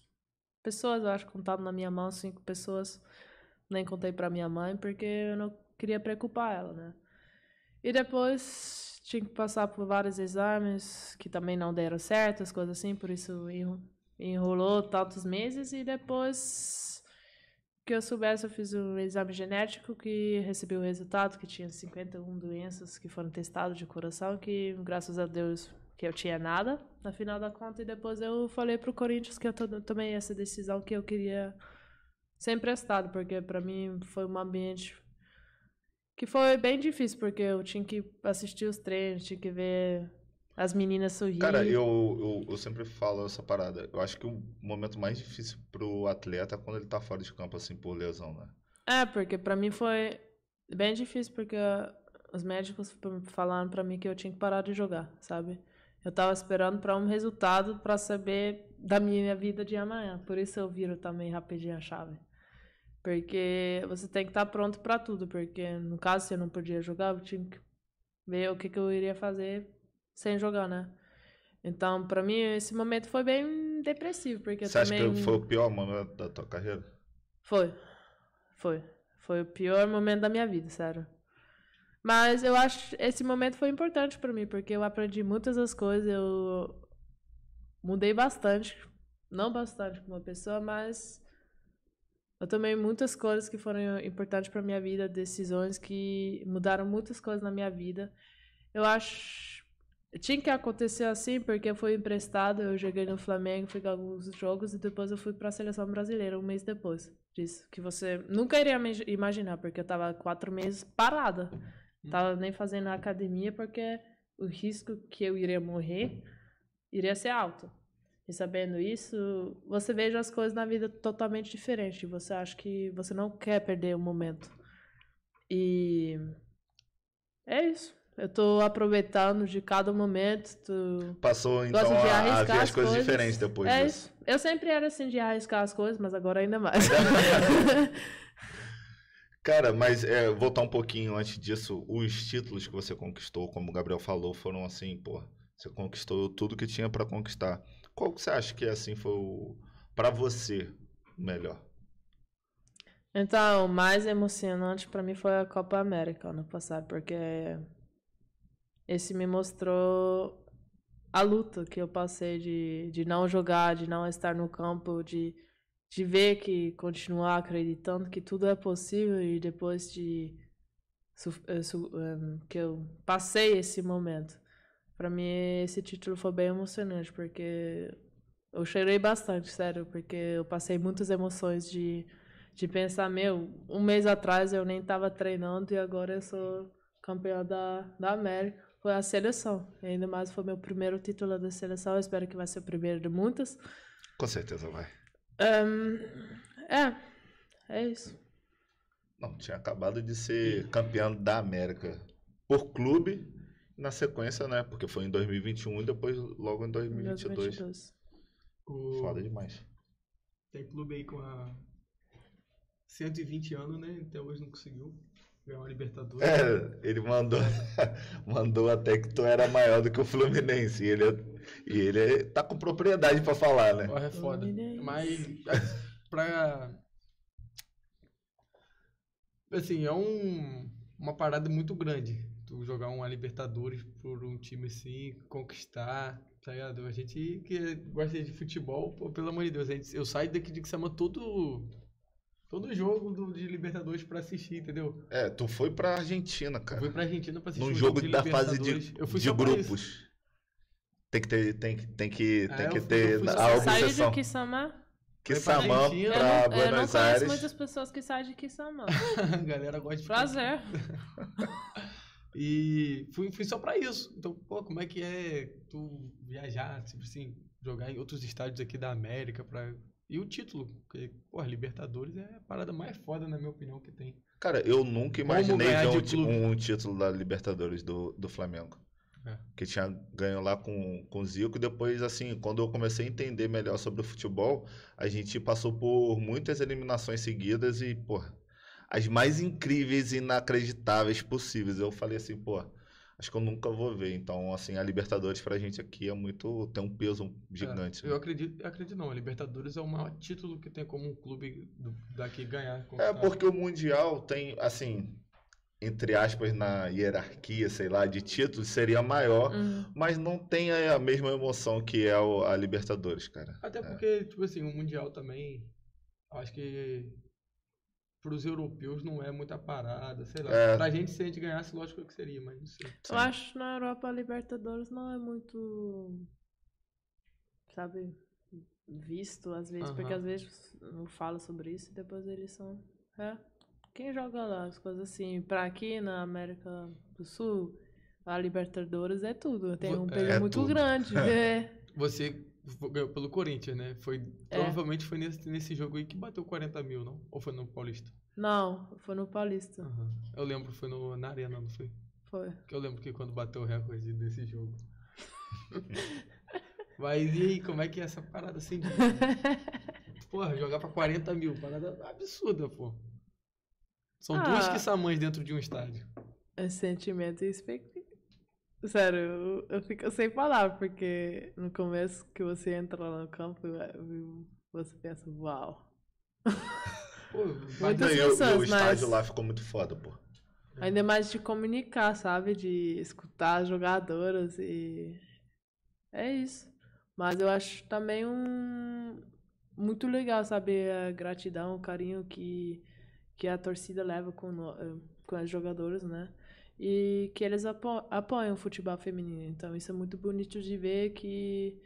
pessoas, eu acho, contado na minha mão, cinco pessoas. Nem contei para minha mãe porque eu não queria preocupar ela, né? E depois tinha que passar por vários exames que também não deram certo, as coisas assim, por isso enrolou tantos meses e depois que eu soubesse, eu fiz um exame genético que recebi o resultado que tinha 51 doenças que foram testadas de coração, que graças a Deus que eu tinha nada, na final da conta e depois eu falei pro Corinthians que eu tomei essa decisão que eu queria ser emprestado, porque para mim foi um ambiente que foi bem difícil, porque eu tinha que assistir os treinos, tinha que ver as meninas sorriam. Cara, eu,
eu, eu, sempre falo essa parada. Eu acho que o momento mais difícil pro atleta é quando ele tá fora de campo, assim, por lesão, né?
É, porque para mim foi bem difícil, porque os médicos falaram para mim que eu tinha que parar de jogar, sabe? Eu tava esperando para um resultado para saber da minha vida de amanhã. Por isso eu viro também rapidinho a chave. Porque você tem que estar tá pronto para tudo, porque no caso se eu não podia jogar, eu tinha que ver o que, que eu iria fazer sem jogar, né? Então, para mim, esse momento foi bem depressivo, porque Você também... acha que foi o
pior momento da tua carreira?
Foi. Foi. Foi o pior momento da minha vida, sério. Mas eu acho esse momento foi importante para mim, porque eu aprendi muitas das coisas, eu mudei bastante, não bastante como pessoa, mas eu tomei muitas coisas que foram importantes para minha vida, decisões que mudaram muitas coisas na minha vida. Eu acho tinha que acontecer assim, porque eu fui emprestado, eu joguei no Flamengo, fiz alguns jogos e depois eu fui para a seleção brasileira um mês depois disso. Que você nunca iria imaginar, porque eu estava quatro meses parada. Hum. Tava nem fazendo academia, porque o risco que eu iria morrer iria ser alto. E sabendo isso, você veja as coisas na vida totalmente diferente. Você acha que você não quer perder o momento. E é isso. Eu tô aproveitando de cada momento. Tu... Passou então de a, a ver as, as coisas, coisas, diferentes depois é, disso. Eu sempre era assim de arriscar as coisas, mas agora ainda *laughs* mais.
Cara, mas é, voltar um pouquinho antes disso, os títulos que você conquistou, como o Gabriel falou, foram assim, pô, você conquistou tudo que tinha para conquistar. Qual que você acha que assim foi o para você melhor?
Então, o mais emocionante para mim foi a Copa América ano passado, porque esse me mostrou a luta que eu passei de, de não jogar, de não estar no campo, de, de ver que continuar acreditando que tudo é possível e depois de eh, ehm, que eu passei esse momento. Para mim esse título foi bem emocionante porque eu chorei bastante, sério, porque eu passei muitas emoções de de pensar, meu, um mês atrás eu nem estava treinando e agora eu sou campeã da, da América foi a seleção. Ainda mais foi meu primeiro título da seleção. Eu espero que vai ser o primeiro de muitas.
Com certeza vai. Um, é, é isso. Não, tinha acabado de ser campeão da América por clube, na sequência, né? Porque foi em 2021 e depois logo em 2022.
2022.
Foda demais. Tem clube aí com a 120 anos, né? Até hoje não conseguiu. Libertadores. É,
ele mandou, *laughs* mandou até que tu era maior do que o Fluminense. E ele, é, e ele é, tá com propriedade para falar, né?
corre é foda. Mas, pra. Assim, é um, uma parada muito grande. Tu jogar uma Libertadores por um time assim, conquistar, tá ligado? A gente que gosta de futebol, pô, pelo amor de Deus, gente, eu saio daqui de chama todo todo jogo do, de Libertadores
para assistir, entendeu? É, tu foi pra Argentina, cara. Eu fui pra Argentina pra assistir. Num um jogo, da fase de, de grupos. Tem que ter, tem, tem que, é, tem que fui, ter fui, a obsessão. Saiu de
Kissamá?
pra, Buenos Aires. Eu não conheço Aires. muitas
pessoas que saem de Kissamã. *laughs* a galera gosta de... Prazer. *laughs*
e fui, fui só pra isso. Então, pô, como é que é tu viajar, tipo assim, jogar em outros estádios aqui da América pra e o título, porque, porra, Libertadores é a parada mais
foda, na minha opinião, que tem. Cara, eu nunca imaginei ver um, título... um, título da Libertadores do, do Flamengo. É. Que tinha ganho lá com, com o Zico. Depois, assim, quando eu comecei a entender melhor sobre o futebol, a gente passou por muitas eliminações seguidas e, porra, as mais incríveis e inacreditáveis possíveis. Eu falei assim, porra acho que eu nunca vou ver. Então, assim, a Libertadores pra gente aqui é muito. tem um peso é, gigante. É, eu
acredito, acredito não. A Libertadores é o maior título que tem como um clube do, daqui ganhar.
É, porque o Mundial tem, assim, entre aspas, na hierarquia, sei lá, de títulos, seria maior, uhum. mas não tem a mesma emoção que é a Libertadores, cara.
Até é. porque, é. tipo assim, o Mundial também. Acho que para os europeus não é muita parada, sei lá. É. a gente, se a gente ganhasse, lógico que seria, mas não sei. Eu acho
na Europa a Libertadores não é muito. Sabe? Visto às vezes, uh -huh. porque às vezes não fala sobre isso e depois eles são. É. Quem joga lá? As coisas assim. para aqui na América do Sul, a Libertadores é tudo. Tem um é, peso é muito tudo. grande. *laughs* É.
Né? Você Ganhou pelo Corinthians, né? Foi, é. Provavelmente foi nesse, nesse jogo aí que bateu 40 mil, não? Ou foi no Paulista?
Não, foi no Paulista. Uhum.
Eu lembro, foi no, na Arena, não foi? Foi. Que eu lembro que quando bateu o recorde desse jogo. *laughs* Mas e aí, como é que é essa parada assim de. *laughs* Porra, jogar pra 40 mil, parada absurda, pô. São ah, duas que dentro de um estádio.
É sentimento e expectativa. Sério, eu fico sem falar porque no começo que você entra lá no campo, você pensa, uau. Pô, *laughs* pessoas, o estádio lá ficou muito foda, pô. Ainda mais de comunicar, sabe? De escutar as jogadoras e. É isso. Mas eu acho também um. Muito legal saber a gratidão, o carinho que, que a torcida leva com, no... Eh, com as jogadoras, né? e que eles apo apoiam o futebol feminino. Então, isso é muito bonito de ver que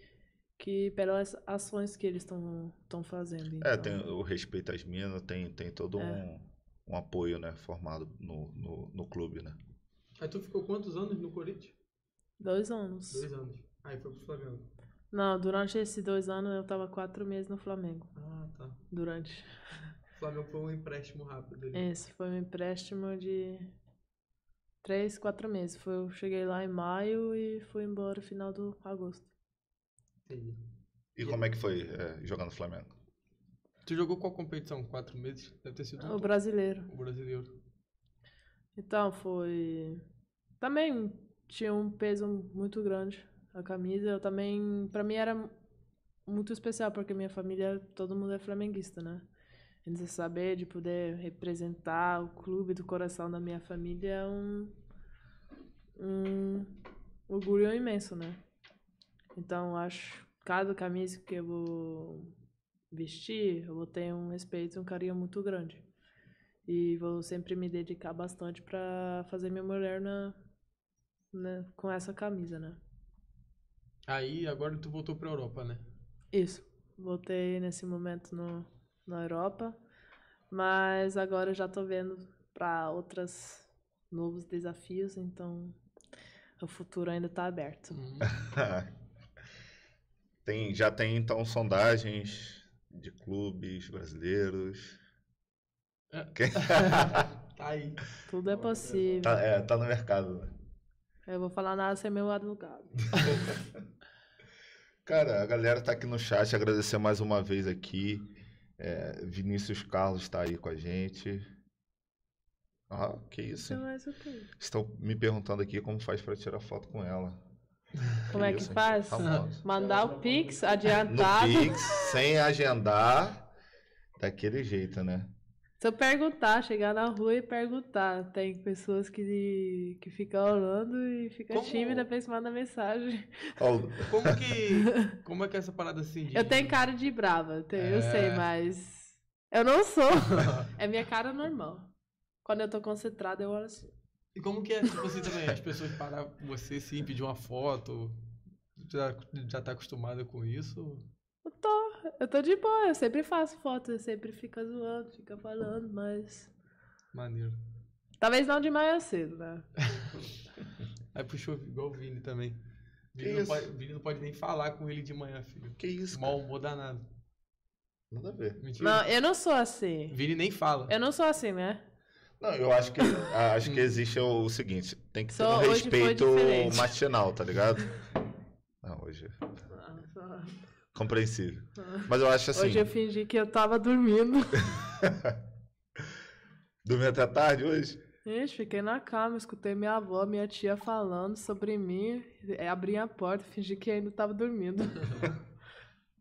que pelas ações que eles estão fazendo. É, então. É, tem o
respeito às minas, tem, tem todo é. um, um apoio, né, formado no, no, no clube, né?
Aí tu ficou quantos anos
no Corinthians? Dois anos. Dois anos. Aí foi pro Flamengo. Não, durante esses dois anos eu tava quatro meses no Flamengo. Ah, tá. Durante.
O Flamengo foi um empréstimo rápido. Ali. Né? Esse
foi um empréstimo de três, quatro meses. Foi, eu cheguei lá em maio e fui embora no final do agosto.
Entendi. E, e como é que foi é, jogar no Flamengo?
Tu jogou qual competição?
Quatro meses? Deve ter sido. O outro. brasileiro.
O
brasileiro.
Então, foi. Também tinha um peso muito grande a camisa. Eu também. Pra mim era muito especial, porque minha família, todo mundo é flamenguista, né? saber de poder representar o clube do coração da minha família é um, um orgulho é imenso, né? Então, acho cada camisa que eu vou vestir, eu vou ter um respeito e um carinho muito grande. E vou sempre me dedicar bastante para fazer minha mulher na, na, né, com essa camisa, né?
Aí, agora tu voltou para Europa, né?
Isso. Voltei nesse momento no, na Europa, mas agora já tô vendo para outros novos desafios, então o futuro ainda está aberto. Uhum.
*laughs* tem, já tem, então, sondagens de clubes brasileiros. É.
*laughs* tá aí. Tudo é possível. Tá, é,
tá no mercado. Né?
Eu vou falar nada sem meu advogado. *laughs*
Cara, a galera tá aqui no chat. Agradecer mais uma vez aqui. É, Vinícius Carlos está aí com a gente. Ah, que isso. Então hein? É Estão me perguntando aqui como faz para tirar foto com ela. *laughs* Como que é que isso, faz? Famoso.
Mandar o Pix adiantado. No Pix,
sem agendar, daquele jeito, né?
Se eu perguntar, chegar na rua e perguntar, tem pessoas que, que ficam olhando e fica como... tímida, depois mandar mensagem.
*laughs* Como que. *laughs* Como é que é essa parada assim? De... Eu tenho cara
de brava, eu, tenho, é... eu sei, mas. Eu não sou. é minha cara normal. Quando eu tô concentrada, eu olho assim.
E como que é, tipo assim, também, as pessoas param você, sim, pedir uma foto? Já, já tá acostumada com isso?
Eu tô, eu tô de boa, eu sempre faço foto, eu sempre fica zoando, fica falando, mas... Maneiro. Talvez não de manhã cedo, né?
*laughs* Aí puxou igual o Vini também. Vini não, pode, Vini não, pode, nem falar com ele de manhã, filho. Que isso, Mal humor danado. Nada a ver. Mentira. Não, eu não
sou assim. Vini nem fala. Eu não sou assim, né?
Não, eu acho que ah, acho que hum. existe o, seguinte, tem que ter um respeito matinal, tá ligado? *laughs* Não, hoje. É ah, compreensível. Ah. Mas eu acho assim. Hoje eu
fingi que eu tava dormindo. *laughs*
Dormiu até tarde hoje?
Ixi, fiquei na cama, escutei minha avó, minha tia falando sobre mim, é, abri a porta, fingi que ainda tava dormindo. *laughs*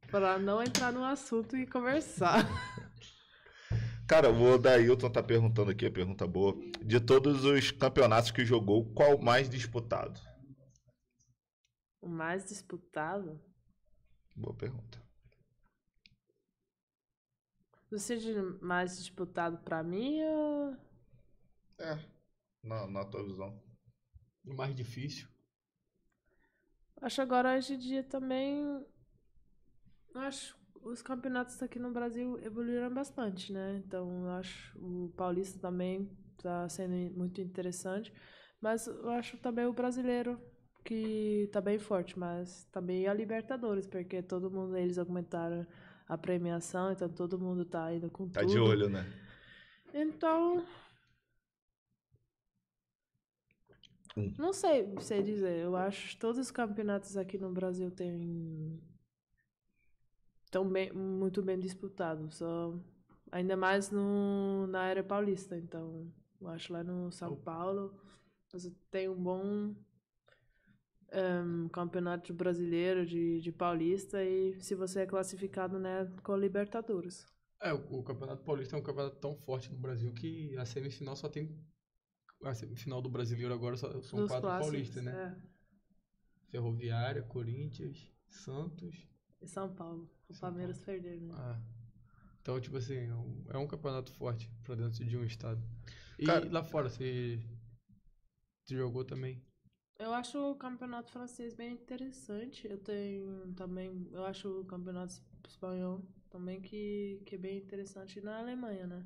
pra não entrar no assunto e conversar.
Cara, o Odailton tá perguntando aqui, pergunta boa. De todos os campeonatos que jogou, qual o mais disputado?
O mais disputado?
Boa pergunta.
Você de mais disputado para mim ou... É,
na, na tua visão. O mais difícil?
Acho agora hoje em dia também. Acho os campeonatos aqui no Brasil evoluíram bastante, né? Então, eu acho o paulista também está sendo muito interessante. Mas eu acho também o brasileiro, que está bem forte, mas também a Libertadores, porque todo mundo, eles aumentaram a premiação, então todo mundo está indo com tá tudo. Tá de olho, né? Então... Hum. Não sei, sei dizer. Eu acho que todos os campeonatos aqui no Brasil têm tão bem, muito bem disputado. Só, ainda mais no, na era paulista. Então, eu acho lá no São Paulo você tem um bom um, ehm, campeonato brasileiro de, de paulista e se você é classificado né, com a Libertadores.
É, o, o, Campeonato Paulista é um campeonato tão forte no Brasil que a semifinal só tem. A semifinal do brasileiro agora só, são Dos quatro paulistas, né? É. Ferroviária, Corinthians, Santos
e São Paulo. O São Palmeiras Paulo. perdeu, né?
Ah. Então, tipo assim, é, é um campeonato forte pra dentro de um estado. E Cara, lá fora, você, você jogou também?
Eu acho o campeonato francês bem interessante. Eu tenho também. Eu acho o campeonato espanhol também que, que é bem interessante na Alemanha, né?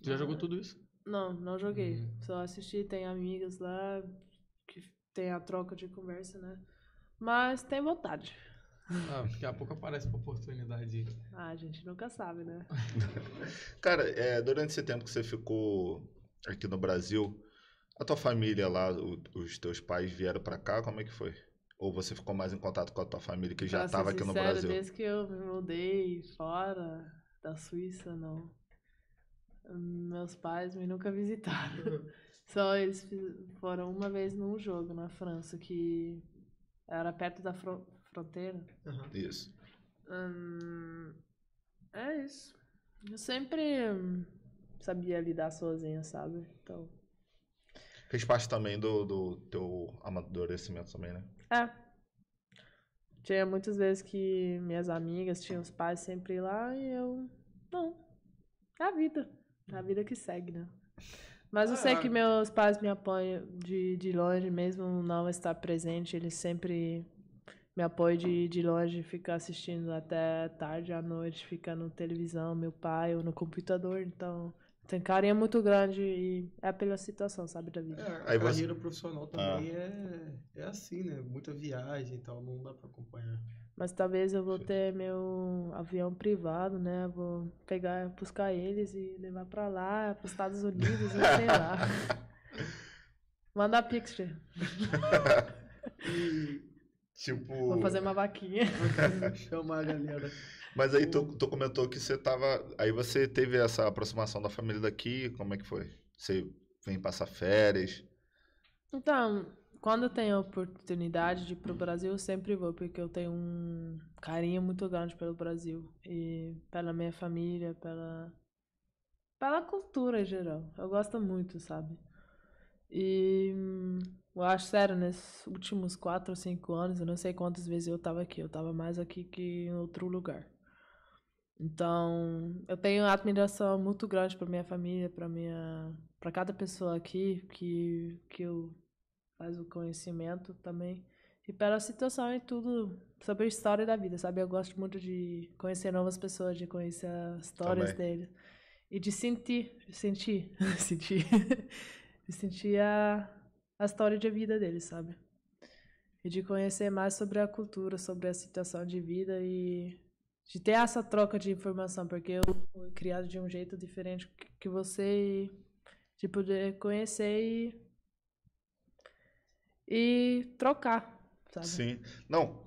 Já
jogou tudo isso?
Não, não joguei. Hum. Só assisti, tem amigas lá, que tem a troca de conversa, né? Mas tem vontade.
Ah, daqui a pouco aparece uma oportunidade.
Ah, a gente nunca sabe, né? *laughs*
Cara, é, durante esse tempo que você ficou aqui no Brasil, a tua família lá, o, os teus pais vieram para cá, como é que foi? Ou você ficou mais em contato com a tua família que pra já estava aqui no Brasil? Desde
que eu me mudei fora da Suíça, não. Meus pais me nunca visitaram. *laughs* Só eles foram uma vez num jogo na França que era perto da fronteira. Uhum. Isso. Hum, é isso. Eu sempre hum, sabia lidar sozinha, sabe? Então.
Fez parte também do, do teu amadurecimento também, né?
É. Tinha muitas vezes que minhas amigas tinham os pais sempre lá e eu. Não. É a vida. É a vida que segue, né? Mas eu ah, sei é. que meus pais me apoiam de, de longe, mesmo não estar presente, eles sempre me apoio de, de longe ficar assistindo até tarde à noite, ficar na televisão, meu pai ou no computador, então tem carinha é muito grande e é pela situação, sabe, da vida. É, a Aí carreira
você... profissional ah. também ah. é, é assim, né? Muita viagem e tal, não dá para acompanhar.
Mas talvez eu vou ter meu avião privado, né? Vou pegar, buscar eles e levar para lá, para os Estados Unidos, sei lá. *laughs* a picture. *laughs*
*laughs* e Tipo. Vou fazer
uma vaquinha. *laughs* Chamar a galera.
Mas aí tu, tu comentou que você tava. Aí você teve essa aproximação da família daqui. Como é que foi? Você vem passar férias?
Então, quando eu tenho a oportunidade de ir pro Brasil, eu sempre vou, porque eu tenho um carinho muito grande pelo Brasil. E pela minha família, pela. pela cultura em geral. Eu gosto muito, sabe? E eu acho sério, nesses últimos 4 ou 5 anos, eu não sei quantas vezes eu estava aqui. Eu estava mais aqui que em outro lugar. Então, eu tenho admiração muito grande para minha família, para minha, para cada pessoa aqui que que eu faz o conhecimento também e pela situação e tudo sobre a história da vida, sabe? Eu gosto muito de conhecer novas pessoas, de conhecer as histórias também. deles e de sentir, sentir, *laughs* sentir, de sentir a a história de vida dele, sabe? E de conhecer mais sobre a cultura, sobre a situação de vida e de ter essa troca de informação, porque eu fui criado de um jeito diferente que você de poder conhecer e, e trocar, sabe?
Sim. Não,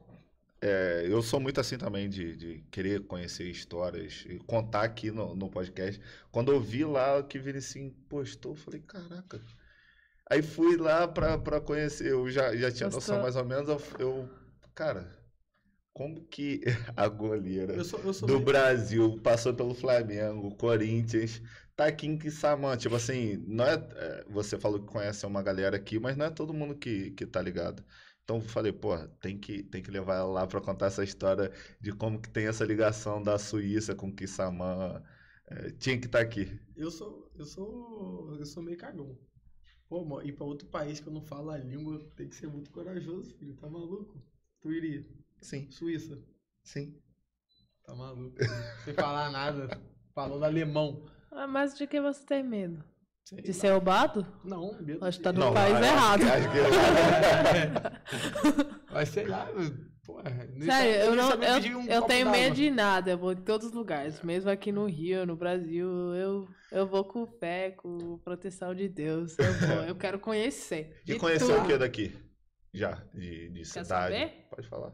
é, eu sou muito assim também de, de, querer conhecer histórias e contar aqui no, no podcast. Quando eu vi lá que Vinicius assim, postou, eu falei, caraca, Aí fui lá pra, pra conhecer, eu já, já tinha Gostou. noção mais ou menos, eu, eu cara, como que *laughs* a goleira eu sou, eu sou do meio... Brasil passou pelo Flamengo, Corinthians, tá aqui em Kissamã? Tipo assim, não é, é, você falou que conhece uma galera aqui, mas não é todo mundo que, que tá ligado. Então falei, pô, tem que, tem que levar ela lá para contar essa história de como que tem essa ligação da Suíça com Kissamã. É, tinha que estar tá aqui.
Eu sou, eu sou, eu sou meio cagão. Pô, mano, ir pra outro país que eu não falo a língua tem que ser muito corajoso, filho. Tá maluco? Tu iria? Sim. Suíça? Sim. Tá maluco? Sem falar nada. Falando alemão.
Ah, mas de que você tem medo? Sei de lá. ser roubado? Não, medo. Acho que tá no não, país não, errado. Acho que, é. *laughs* mas sei lá, Pô, é, Sério, eu, não, eu, um eu tenho medo de nada, eu vou em todos os lugares, é. mesmo aqui no Rio, no Brasil, eu, eu vou com o pé, com proteção de Deus, eu, vou, eu *laughs* quero conhecer. E conhecer tudo. o que
daqui? Já, de, de Quer cidade? Saber? Pode falar.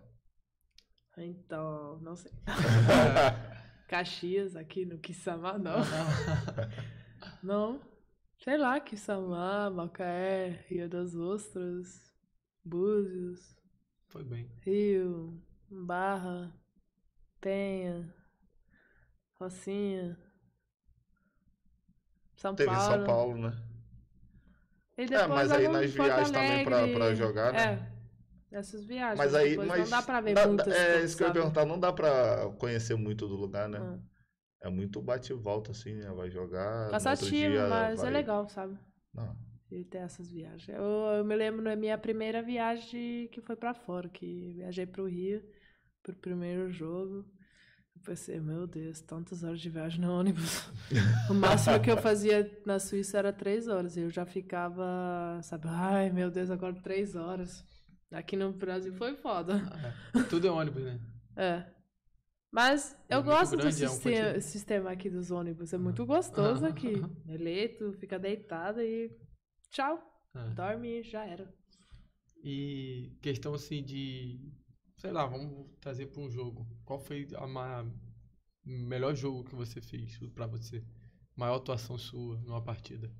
Então, não sei. *laughs* Caxias aqui no Kissamá, não. *laughs* não, sei lá, Kissamá, Macaé, Rio das Ostras, Búzios... Foi bem. Rio, Barra, Penha, Rocinha. São Teve Paulo. São Paulo, né? é, mas aí nas viagens também pra, pra jogar, né? É. Essas viagens. Mas né? aí, mas não dá pra ver dá, muitas, É isso que eu ia perguntar,
não dá pra conhecer muito do lugar, né? Ah. É muito bate e volta, assim, né? Vai jogar. Cansativo, mas é vai... é legal, sabe? Não
ter essas viagens. Eu, eu me lembro da é minha primeira viagem que foi para fora, que viajei para o Rio pro primeiro jogo. Eu pensei, meu Deus, tantas horas de viagem no ônibus. *laughs* o máximo que eu fazia na Suíça era três horas. E eu já ficava, sabe, ai meu Deus, agora três horas. Aqui no Brasil foi foda. É, tudo é ônibus, né? É. Mas eu é gosto do sistema, é um sistema, aqui dos ônibus. É muito gostoso aqui. É leito, fica deitada e tchau, ah. dorme já era.
E questão assim de, sei lá, vamos trazer para um jogo. Qual foi a melhor jogo que você fez para você? Maior atuação sua numa partida?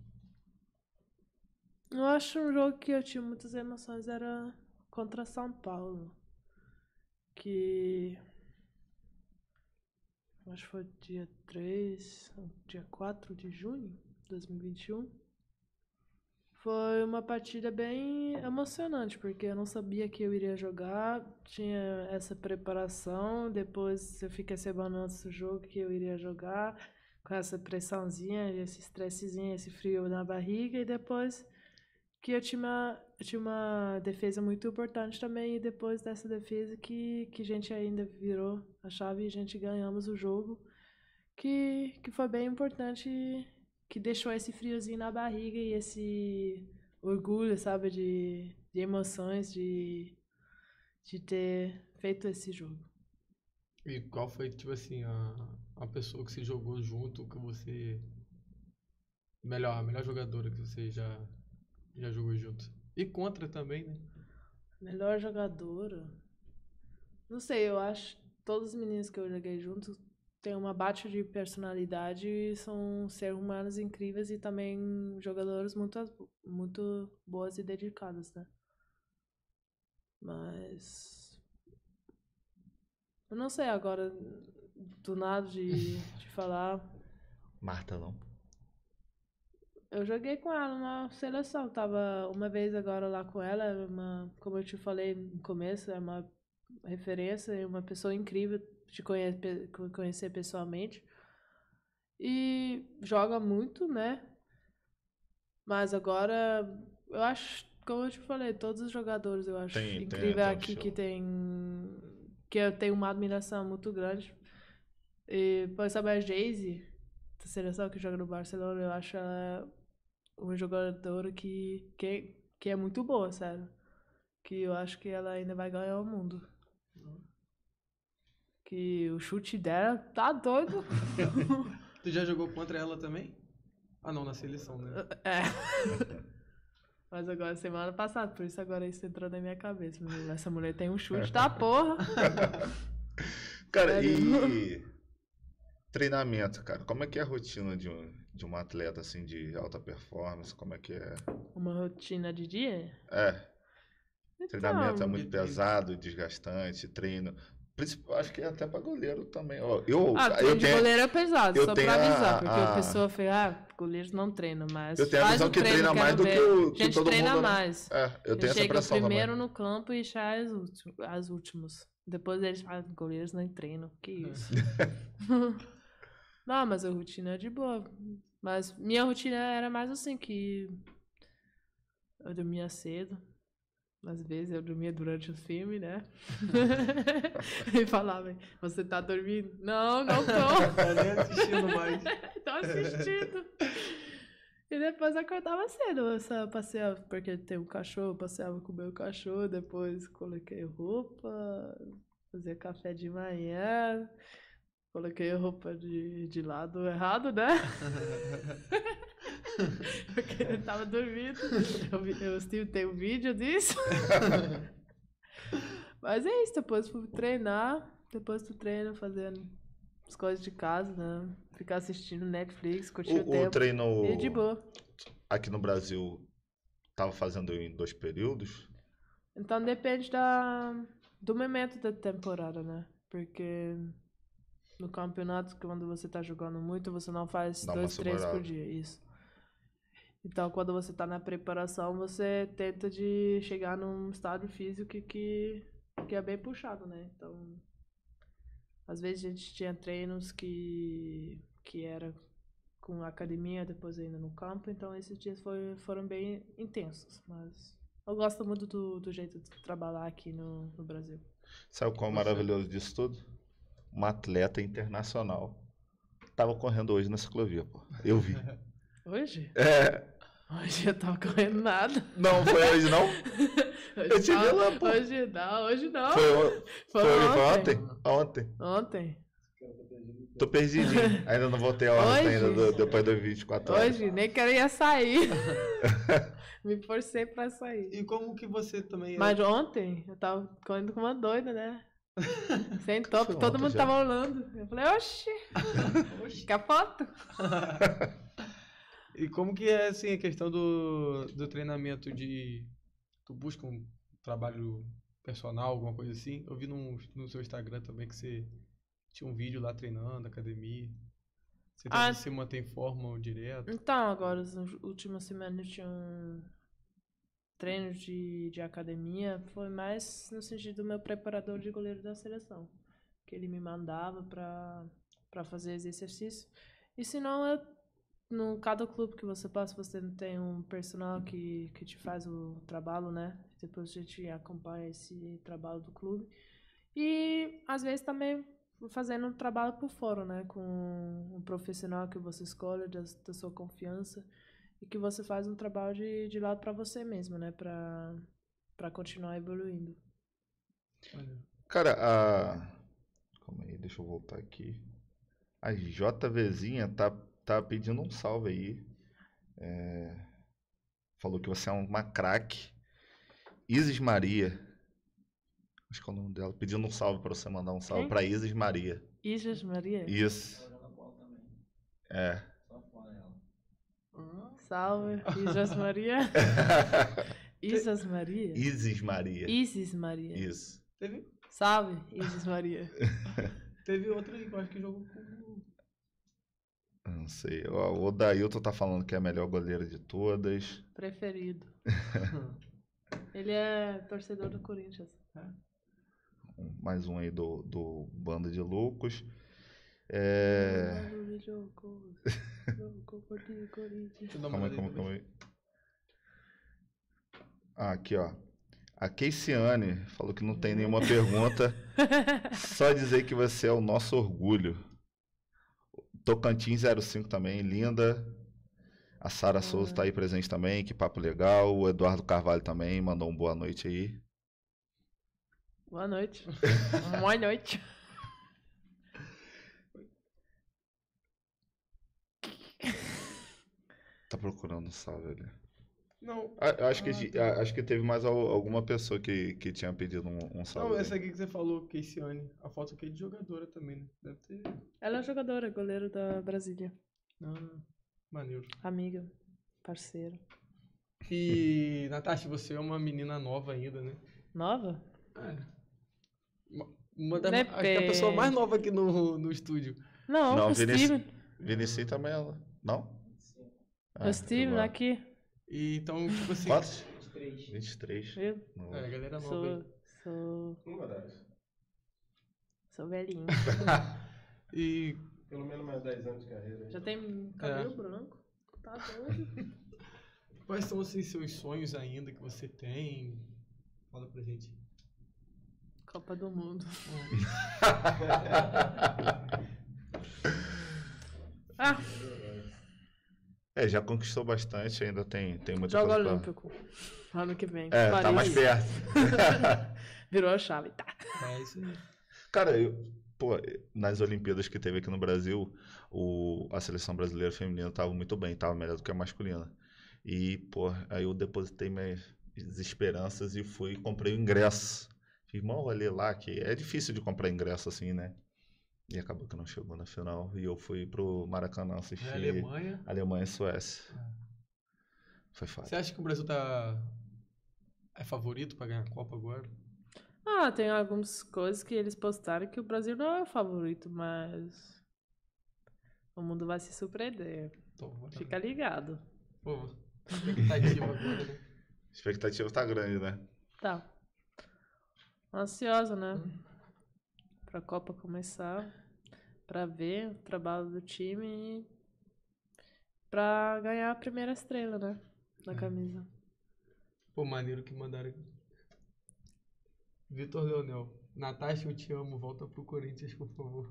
Eu acho um jogo que eu tinha muitas emoções era contra São Paulo. Que acho que foi dia 3, dia 4 de junho de 2021. Foi uma partida bem emocionante, porque eu não sabia que eu iria jogar, tinha essa preparação, depois eu fiquei sabendo antes do jogo que eu iria jogar, com essa pressãozinha, esse estressezinho, esse frio na barriga, e depois que eu tinha uma, eu tinha uma defesa muito importante também, e depois dessa defesa que, que a gente ainda virou a chave e a gente ganhamos o jogo, que, que foi bem importante que deixou esse friozinho na barriga e esse orgulho, sabe, de, de emoções, de, de ter feito esse jogo.
E qual foi, tipo assim, a, a pessoa que se jogou junto, que você. Melhor, a melhor jogadora que você já, já jogou junto? E contra também, né?
Melhor jogadora? Não sei, eu acho. Todos os meninos que eu joguei junto tem uma baixa de personalidade, são seres humanos incríveis e também jogadores muito, muito boas e dedicados, né? Mas. Eu não sei agora, do nada, de, *laughs* de falar. Martelão. Eu joguei com ela na seleção, tava uma vez agora lá com ela, é uma, como eu te falei no começo, é uma referência, uma pessoa incrível de conhecer, conhecer pessoalmente. E joga muito, né? Mas agora, eu acho, como eu te falei, todos os jogadores eu acho tem, incrível tem, aqui que tem. Que eu tenho uma admiração muito grande. E pode saber a Jayce, da seleção que joga no Barcelona, eu acho ela uma jogadora que, que, que é muito boa, sério. Que eu acho que ela ainda vai ganhar o mundo. Uhum que o chute dela tá doido. *laughs*
tu já jogou contra ela também? Ah, não, na
seleção, né? É. *laughs* Mas agora, semana passada, por isso agora isso entrou na minha cabeça. Essa mulher tem um chute da porra. *laughs* Cara,
e treinamento, cara? Como é que é a rotina de, um, de uma atleta, assim, de alta performance? Como é que é?
Uma rotina de dia?
É. Então, treinamento é muito pesado, desgastante, treino. Acho que é até para goleiro também. Eu, ah, eu tenho, goleiro é pesado, eu só para avisar, a, porque a, pessoa
fala, ah, goleiros não treina, mais. Eu tenho a visão que treino, treina mais do ver. que, o, que gente todo treina mundo. Né? mais. Né? É, eu tenho essa impressão primeiro também. no campo e já as, as últimas. Depois eles falam, goleiros nem treinam, que é. isso. *laughs* não, mas a rotina é de boa. Mas minha rotina era mais assim, que eu dormia cedo, às vezes eu dormia durante o filme, né? *laughs* e falava, você tá dormindo? Não, não tô. *laughs* tô tá nem assistindo mais. *laughs* tô assistindo. E depois acordava cedo, eu passeava, porque tem um cachorro, passeava com o meu cachorro, depois coloquei roupa, fazia café de manhã, coloquei roupa de, de lado errado, né? *laughs* Porque eu tava dormindo. Eu, eu tenho um vídeo disso. *laughs* Mas é isso, depois fui treinar. Depois tu treina fazendo as coisas de casa, né? Ficar assistindo Netflix, curtir o, o tempo. treino... E de boa.
Aqui no Brasil, tava fazendo em dois períodos?
Então depende da, do momento da temporada, né? Porque no campeonato, quando você tá jogando muito, você não faz dois, três por dia. Isso. Então, quando você está na preparação, você tenta de chegar num estado físico que, que, que é bem puxado, né? Então, às vezes a gente tinha treinos que, que era com academia, depois ainda no campo, então esses dias foi, foram bem intensos, mas eu gosto muito do, do jeito de trabalhar aqui no, no Brasil.
Sabe qual é maravilhoso disso tudo? Uma atleta internacional. Tava correndo hoje na ciclovia, pô. Eu vi.
*laughs* Hoje? É. Hoje eu tava correndo nada. Não, foi hoje não?
*laughs*
hoje eu te lá, pô. Hoje não, hoje não. Foi,
foi, foi ontem. Ontem. Ontem. Tô perdidinho. Ainda não voltei a hora ainda do, depois das 24 horas.
Hoje nem queria sair. *laughs* Me forcei pra sair. E como que você também. É? Mas ontem eu tava correndo com uma doida, né? Sem *laughs* top, todo mundo já. tava olhando. Eu falei, oxi, oxi. capoto. E
como que é, assim, a questão do, do treinamento de... Tu busca um trabalho personal, alguma coisa assim? Eu vi no, no seu Instagram também que você tinha um vídeo lá treinando, academia. Você ah, se mantém em forma direto?
Então, agora, nas últimas semanas eu tinha um treino de, de academia. Foi mais no sentido do meu preparador de goleiro da seleção. Que ele me mandava para fazer fazer exercício. E senão eu no cada clube que você passa, você tem um personal que, que te faz o trabalho, né? Depois a gente acompanha esse trabalho do clube. E às vezes também fazendo um trabalho por fora, né? Com um profissional que você escolhe, da, da sua confiança. E que você faz um trabalho de, de lado para você mesmo, né? Pra, para continuar evoluindo.
Cara, a. Calma aí, deixa eu voltar aqui. A JVzinha tá tá pedindo um salve aí. É... Falou que você é uma craque. Isis Maria. Acho que é o nome dela. Pedindo um salve para você mandar um salve para Isis Maria.
Isis Maria?
Isso. É.
Hum, salve, Isis Maria. *laughs* Isis Maria. Isis Maria. Isis Maria. Isso. Teve? Salve, Isis Maria. *laughs* Teve outro aí que eu acho que jogou com
não sei. O Odailton tá falando que é a melhor goleira de todas.
Preferido. *laughs* Ele é torcedor do Corinthians. Tá?
Mais um aí do, do Bando de Loucos. É...
*laughs* calma aí, calma, calma
aí. Ah, aqui, ó. A Keisiane falou que não tem uhum. nenhuma pergunta. *laughs* Só dizer que você é o nosso orgulho. Tocantins 05 também, linda. A Sara ah. Souza está aí presente também, que papo legal. O Eduardo Carvalho também mandou um boa noite aí.
Boa noite. *laughs* boa noite.
tá procurando um salve ali. Não. A, acho, ah, que, tá. a, acho que teve mais alguma pessoa que, que tinha pedido um, um salve. Não, essa aqui
que você falou, Keiciane. A foto aqui é de jogadora também, né? Deve
ter. Ela é jogadora, goleiro da Brasília. Ah, maneiro. Amiga, parceira.
E, Natasha, você é uma menina nova ainda, né? Nova? É. Uma, uma da, acho que é a pessoa mais nova aqui no, no
estúdio. Não, Não o Vinici, Steven. também é. Não? Ah, o Steven então aqui.
E então, tipo assim. Quantos? 23. 23. Eu? Não. É, galera nova sou, aí.
Sou. Uma das. Sou velhinho. *laughs* e. Pelo menos mais 10 anos de carreira. Já então. tem cabelo é.
branco? Tá doido.
*laughs* Quais são assim, seus sonhos ainda que você tem? Fala pra gente. Copa do Mundo. *laughs*
ah! É, já conquistou bastante, ainda tem, tem muita Jogo coisa. Jogo Olímpico.
Pra... Ano que vem. É, Paris. tá mais perto. *laughs* Virou a chave, tá. É isso aí.
Cara, eu, pô, nas Olimpíadas que teve aqui no Brasil, o, a seleção brasileira feminina tava muito bem, tava melhor do que a masculina. E, pô, aí eu depositei minhas esperanças e fui comprei o ingresso. Irmão, olhei lá que é difícil de comprar ingresso assim, né? E acabou que não chegou na final. E eu fui pro Maracanã assistir. É Alemanha? Alemanha e Suécia. É. Foi fácil. Você
acha que o Brasil tá. É favorito pra ganhar a Copa agora?
Ah, tem algumas coisas que eles postaram que o Brasil não é o favorito, mas. O mundo vai se surpreender. Né? Fica ligado. Pô,
expectativa *laughs* agora, né? Expectativa tá grande, né?
Tá. Ansiosa, né? Hum para a Copa começar, para ver o trabalho do time e para ganhar a primeira estrela, né? Na é. camisa.
Pô, maneiro que mandaram aqui. Vitor Leonel, Natasha, eu te amo, volta pro Corinthians, por favor.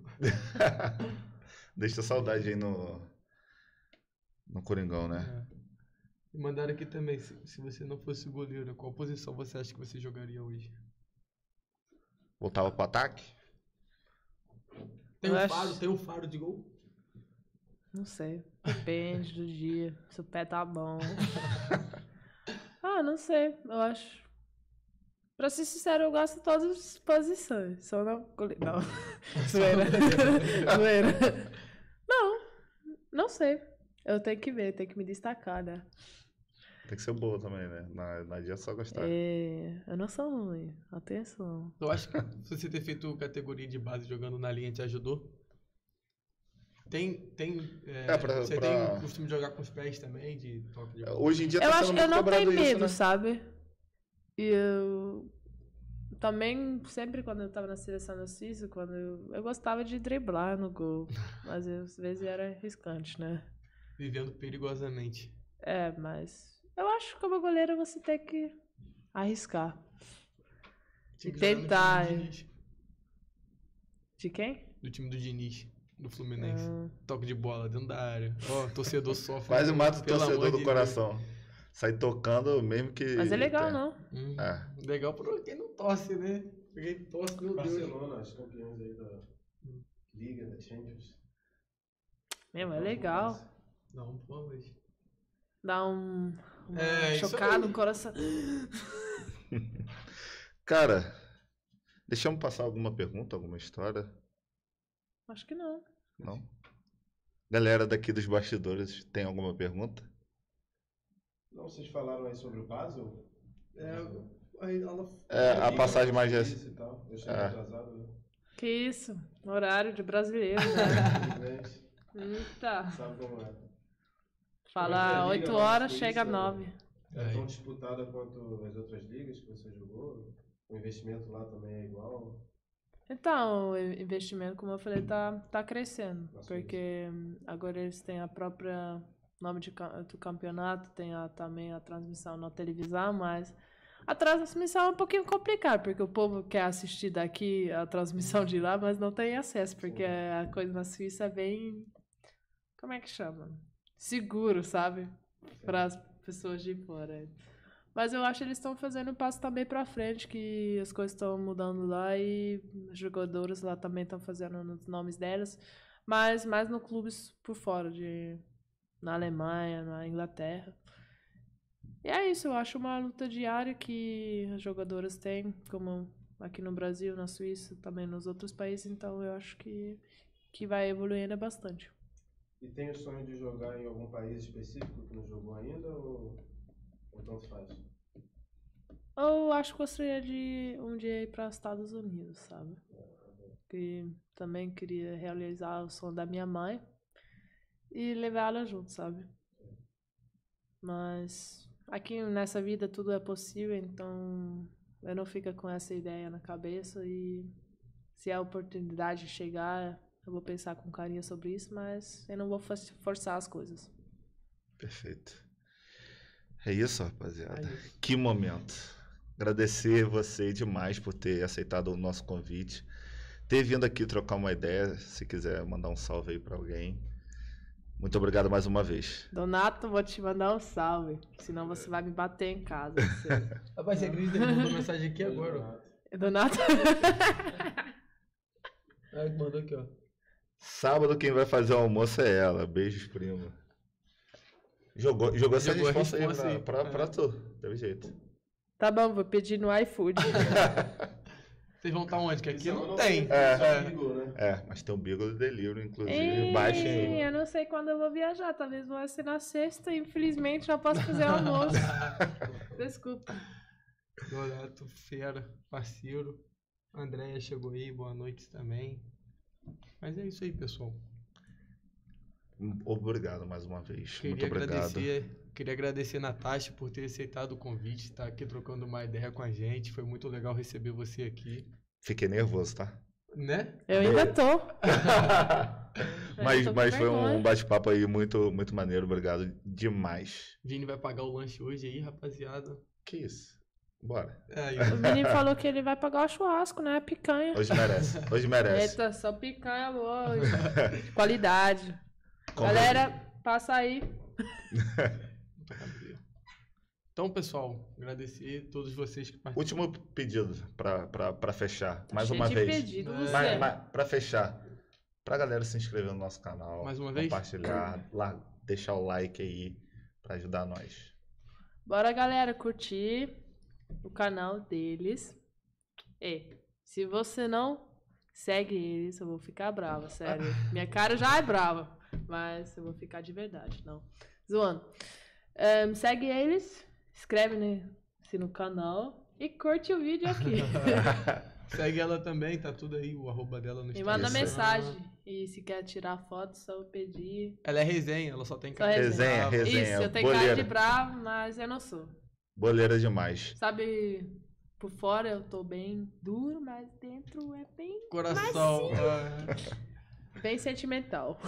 *laughs* Deixa saudade aí no, no Coringão, né? É.
E mandaram aqui também, se, se você não fosse goleiro, qual posição você acha que você jogaria
hoje? Voltava pro ataque?
Tem um acho... faro, tem um
faro de gol?
Não sei. Depende do dia. Se o pé tá bom. *laughs* ah, não sei. Eu acho. Pra ser sincero, eu gosto de todas as posições. Só não. Não. *laughs* Zoeira. Né? *laughs* Zoeira. Não. Não sei. Eu tenho que ver, tenho que me destacar, né?
Tem que ser boa também, né? Não, é, não adianta só gostar.
É, eu não sou ruim. Atenção.
Eu acho que *laughs* você ter feito categoria de base jogando na linha te ajudou? Tem, tem, é, é, pra, você pra... tem costume de jogar com os pés também, de
toque de Hoje em dia eu tá acho, Eu não tenho isso, medo, né?
sabe? E eu também, sempre quando eu tava na seleção do Cício, quando eu, eu gostava de driblar no gol, *laughs* mas às vezes era arriscante, né?
Vivendo perigosamente.
É, mas eu acho que como goleiro você tem que arriscar. Tinha e tentar. É. De quem?
Do time do Diniz, do Fluminense. Ah. Toque de bola dentro da área. Ó, oh, torcedor só. Quase o mato, torcedor do coração.
Deus. Sai tocando mesmo que. Mas é legal, não. Hum, é.
Legal pra quem não torce, né? Quem torce, meu Barcelona, Deus. as campeões aí da Liga, da
Champions.
Mesmo, é legal.
Não, pô, mas.
Dá um, um é, chocado no coração. *laughs*
Cara, deixamos passar alguma pergunta, alguma história? Acho que não. Não. Galera daqui dos bastidores, tem alguma pergunta?
Não, vocês falaram aí sobre o Basel? É,
ela... é a passagem mais recente. É... Eu cheguei é.
atrasado. Né?
Que isso? Horário de brasileiro, *laughs* né? Eita. Sabe como é? Fala 8 é horas, chega às 9. Né?
É tão é. disputada quanto as outras ligas que você jogou? O investimento lá também é igual?
Então, o investimento, como eu falei, tá, tá crescendo. Nossa, porque agora eles têm a própria nome de, do campeonato, tem a, também a transmissão na televisão, mas a transmissão é um pouquinho complicada, porque o povo quer assistir daqui a transmissão de lá, mas não tem acesso, porque a coisa na Suíça é bem. Como é que chama? seguro, sabe? Para as pessoas de fora. Mas eu acho que eles estão fazendo um passo também para frente, que as coisas estão mudando lá e as jogadoras lá também estão fazendo os nomes delas, mas mais no clubes por fora, de na Alemanha, na Inglaterra. E é isso, eu acho uma luta diária que as jogadoras têm, como aqui no Brasil, na Suíça, também nos outros países, então eu acho que, que vai evoluindo bastante.
E tem o sonho de jogar em algum país específico que não jogou ainda ou, ou tanto faz?
Eu acho que gostaria de um dia ir para os Estados Unidos, sabe? Que também queria realizar o sonho da minha mãe e levar ela junto, sabe? Mas aqui nessa vida tudo é possível, então eu não fico com essa ideia na cabeça e se a oportunidade chegar, eu vou pensar com carinho sobre isso, mas eu não vou forçar as coisas.
Perfeito. É isso, rapaziada. É isso. Que momento. Agradecer você demais por ter aceitado o nosso convite, ter vindo aqui trocar uma ideia. Se quiser mandar um salve aí para alguém. Muito obrigado mais uma vez.
Donato, vou te mandar um salve. Senão você vai me bater em casa. *laughs* Rapaz, você acredita que mandou mensagem aqui agora?
É Donato? É, *laughs* mandou aqui, ó.
Sábado quem vai fazer o almoço é ela. Beijos, prima. Jogou, jogou essa jogou resposta, resposta aí pra, pra, é. pra tu. Teve jeito. *laughs* Tá bom, vou pedir no iFood.
*laughs* Vocês
vão estar tá onde? Que aqui é não, não tem. É, é. Né? é, mas tem o Beagle Delírio, inclusive. Ei,
Eu não sei quando eu vou viajar. Talvez vai ser na sexta. Infelizmente, não posso fazer almoço. *laughs* Desculpa.
Dorato, fera, parceiro. Andréia chegou aí. Boa noite também. Mas é isso aí, pessoal.
Hum, obrigado mais uma vez. Queria Muito obrigado. Agradecer,
queria agradecer Natasha por ter aceitado o convite, estar tá aqui trocando uma ideia com a gente. Foi muito legal receber você aqui.
Fiquei nervoso, tá?
Né? Eu ainda tô. *laughs* mas tô mas foi um
bate-papo aí muito, muito maneiro, obrigado demais.
Vini vai pagar o lanche hoje aí, rapaziada. Que isso? Bora. o
menino falou
que ele vai pagar o churrasco, né? Picanha. Hoje merece. Hoje merece. Eita, só picanha boa,
*laughs*
Qualidade.
Como Galera, é?
passa aí. *laughs*
então, pessoal, agradecer a todos vocês que participaram.
Último pedido para fechar. Tá mais uma de vez. Pedido, é. Para fechar. Pra galera se inscrever no nosso canal. Mais uma vez. Compartilhar, lá, deixar o like aí para ajudar nós.
Bora, galera, curtir o canal deles. E é, se você não segue eles, eu vou ficar brava, sério. Minha cara já é brava, mas eu vou ficar de verdade, não. Zoando. Um, segue eles, inscreve-se né, no canal e curte o vídeo aqui. *laughs*
Segue ela também, tá tudo aí, o arroba dela no Instagram. E manda mensagem.
E se quer tirar foto, só pedir.
Ela é resenha, ela só tem cara de resenha, Resenha, Isso, eu tenho cara de bravo,
mas eu não sou.
Boleira demais.
Sabe, por fora eu tô bem duro, mas dentro é bem.
Coração.
É. bem sentimental.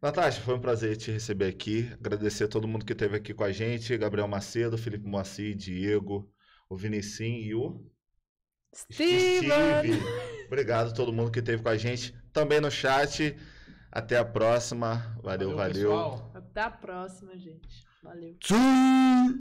Natasha, foi um prazer te receber aqui. Agradecer a todo mundo que esteve aqui com a gente: Gabriel Macedo, Felipe Moacir, Diego, o Vinicim e o.
Steven! Steve.
Obrigado a todo mundo que esteve com a gente também no chat. Até a próxima. Valeu, valeu. valeu.
Até a próxima, gente. Valeu.
Tchau!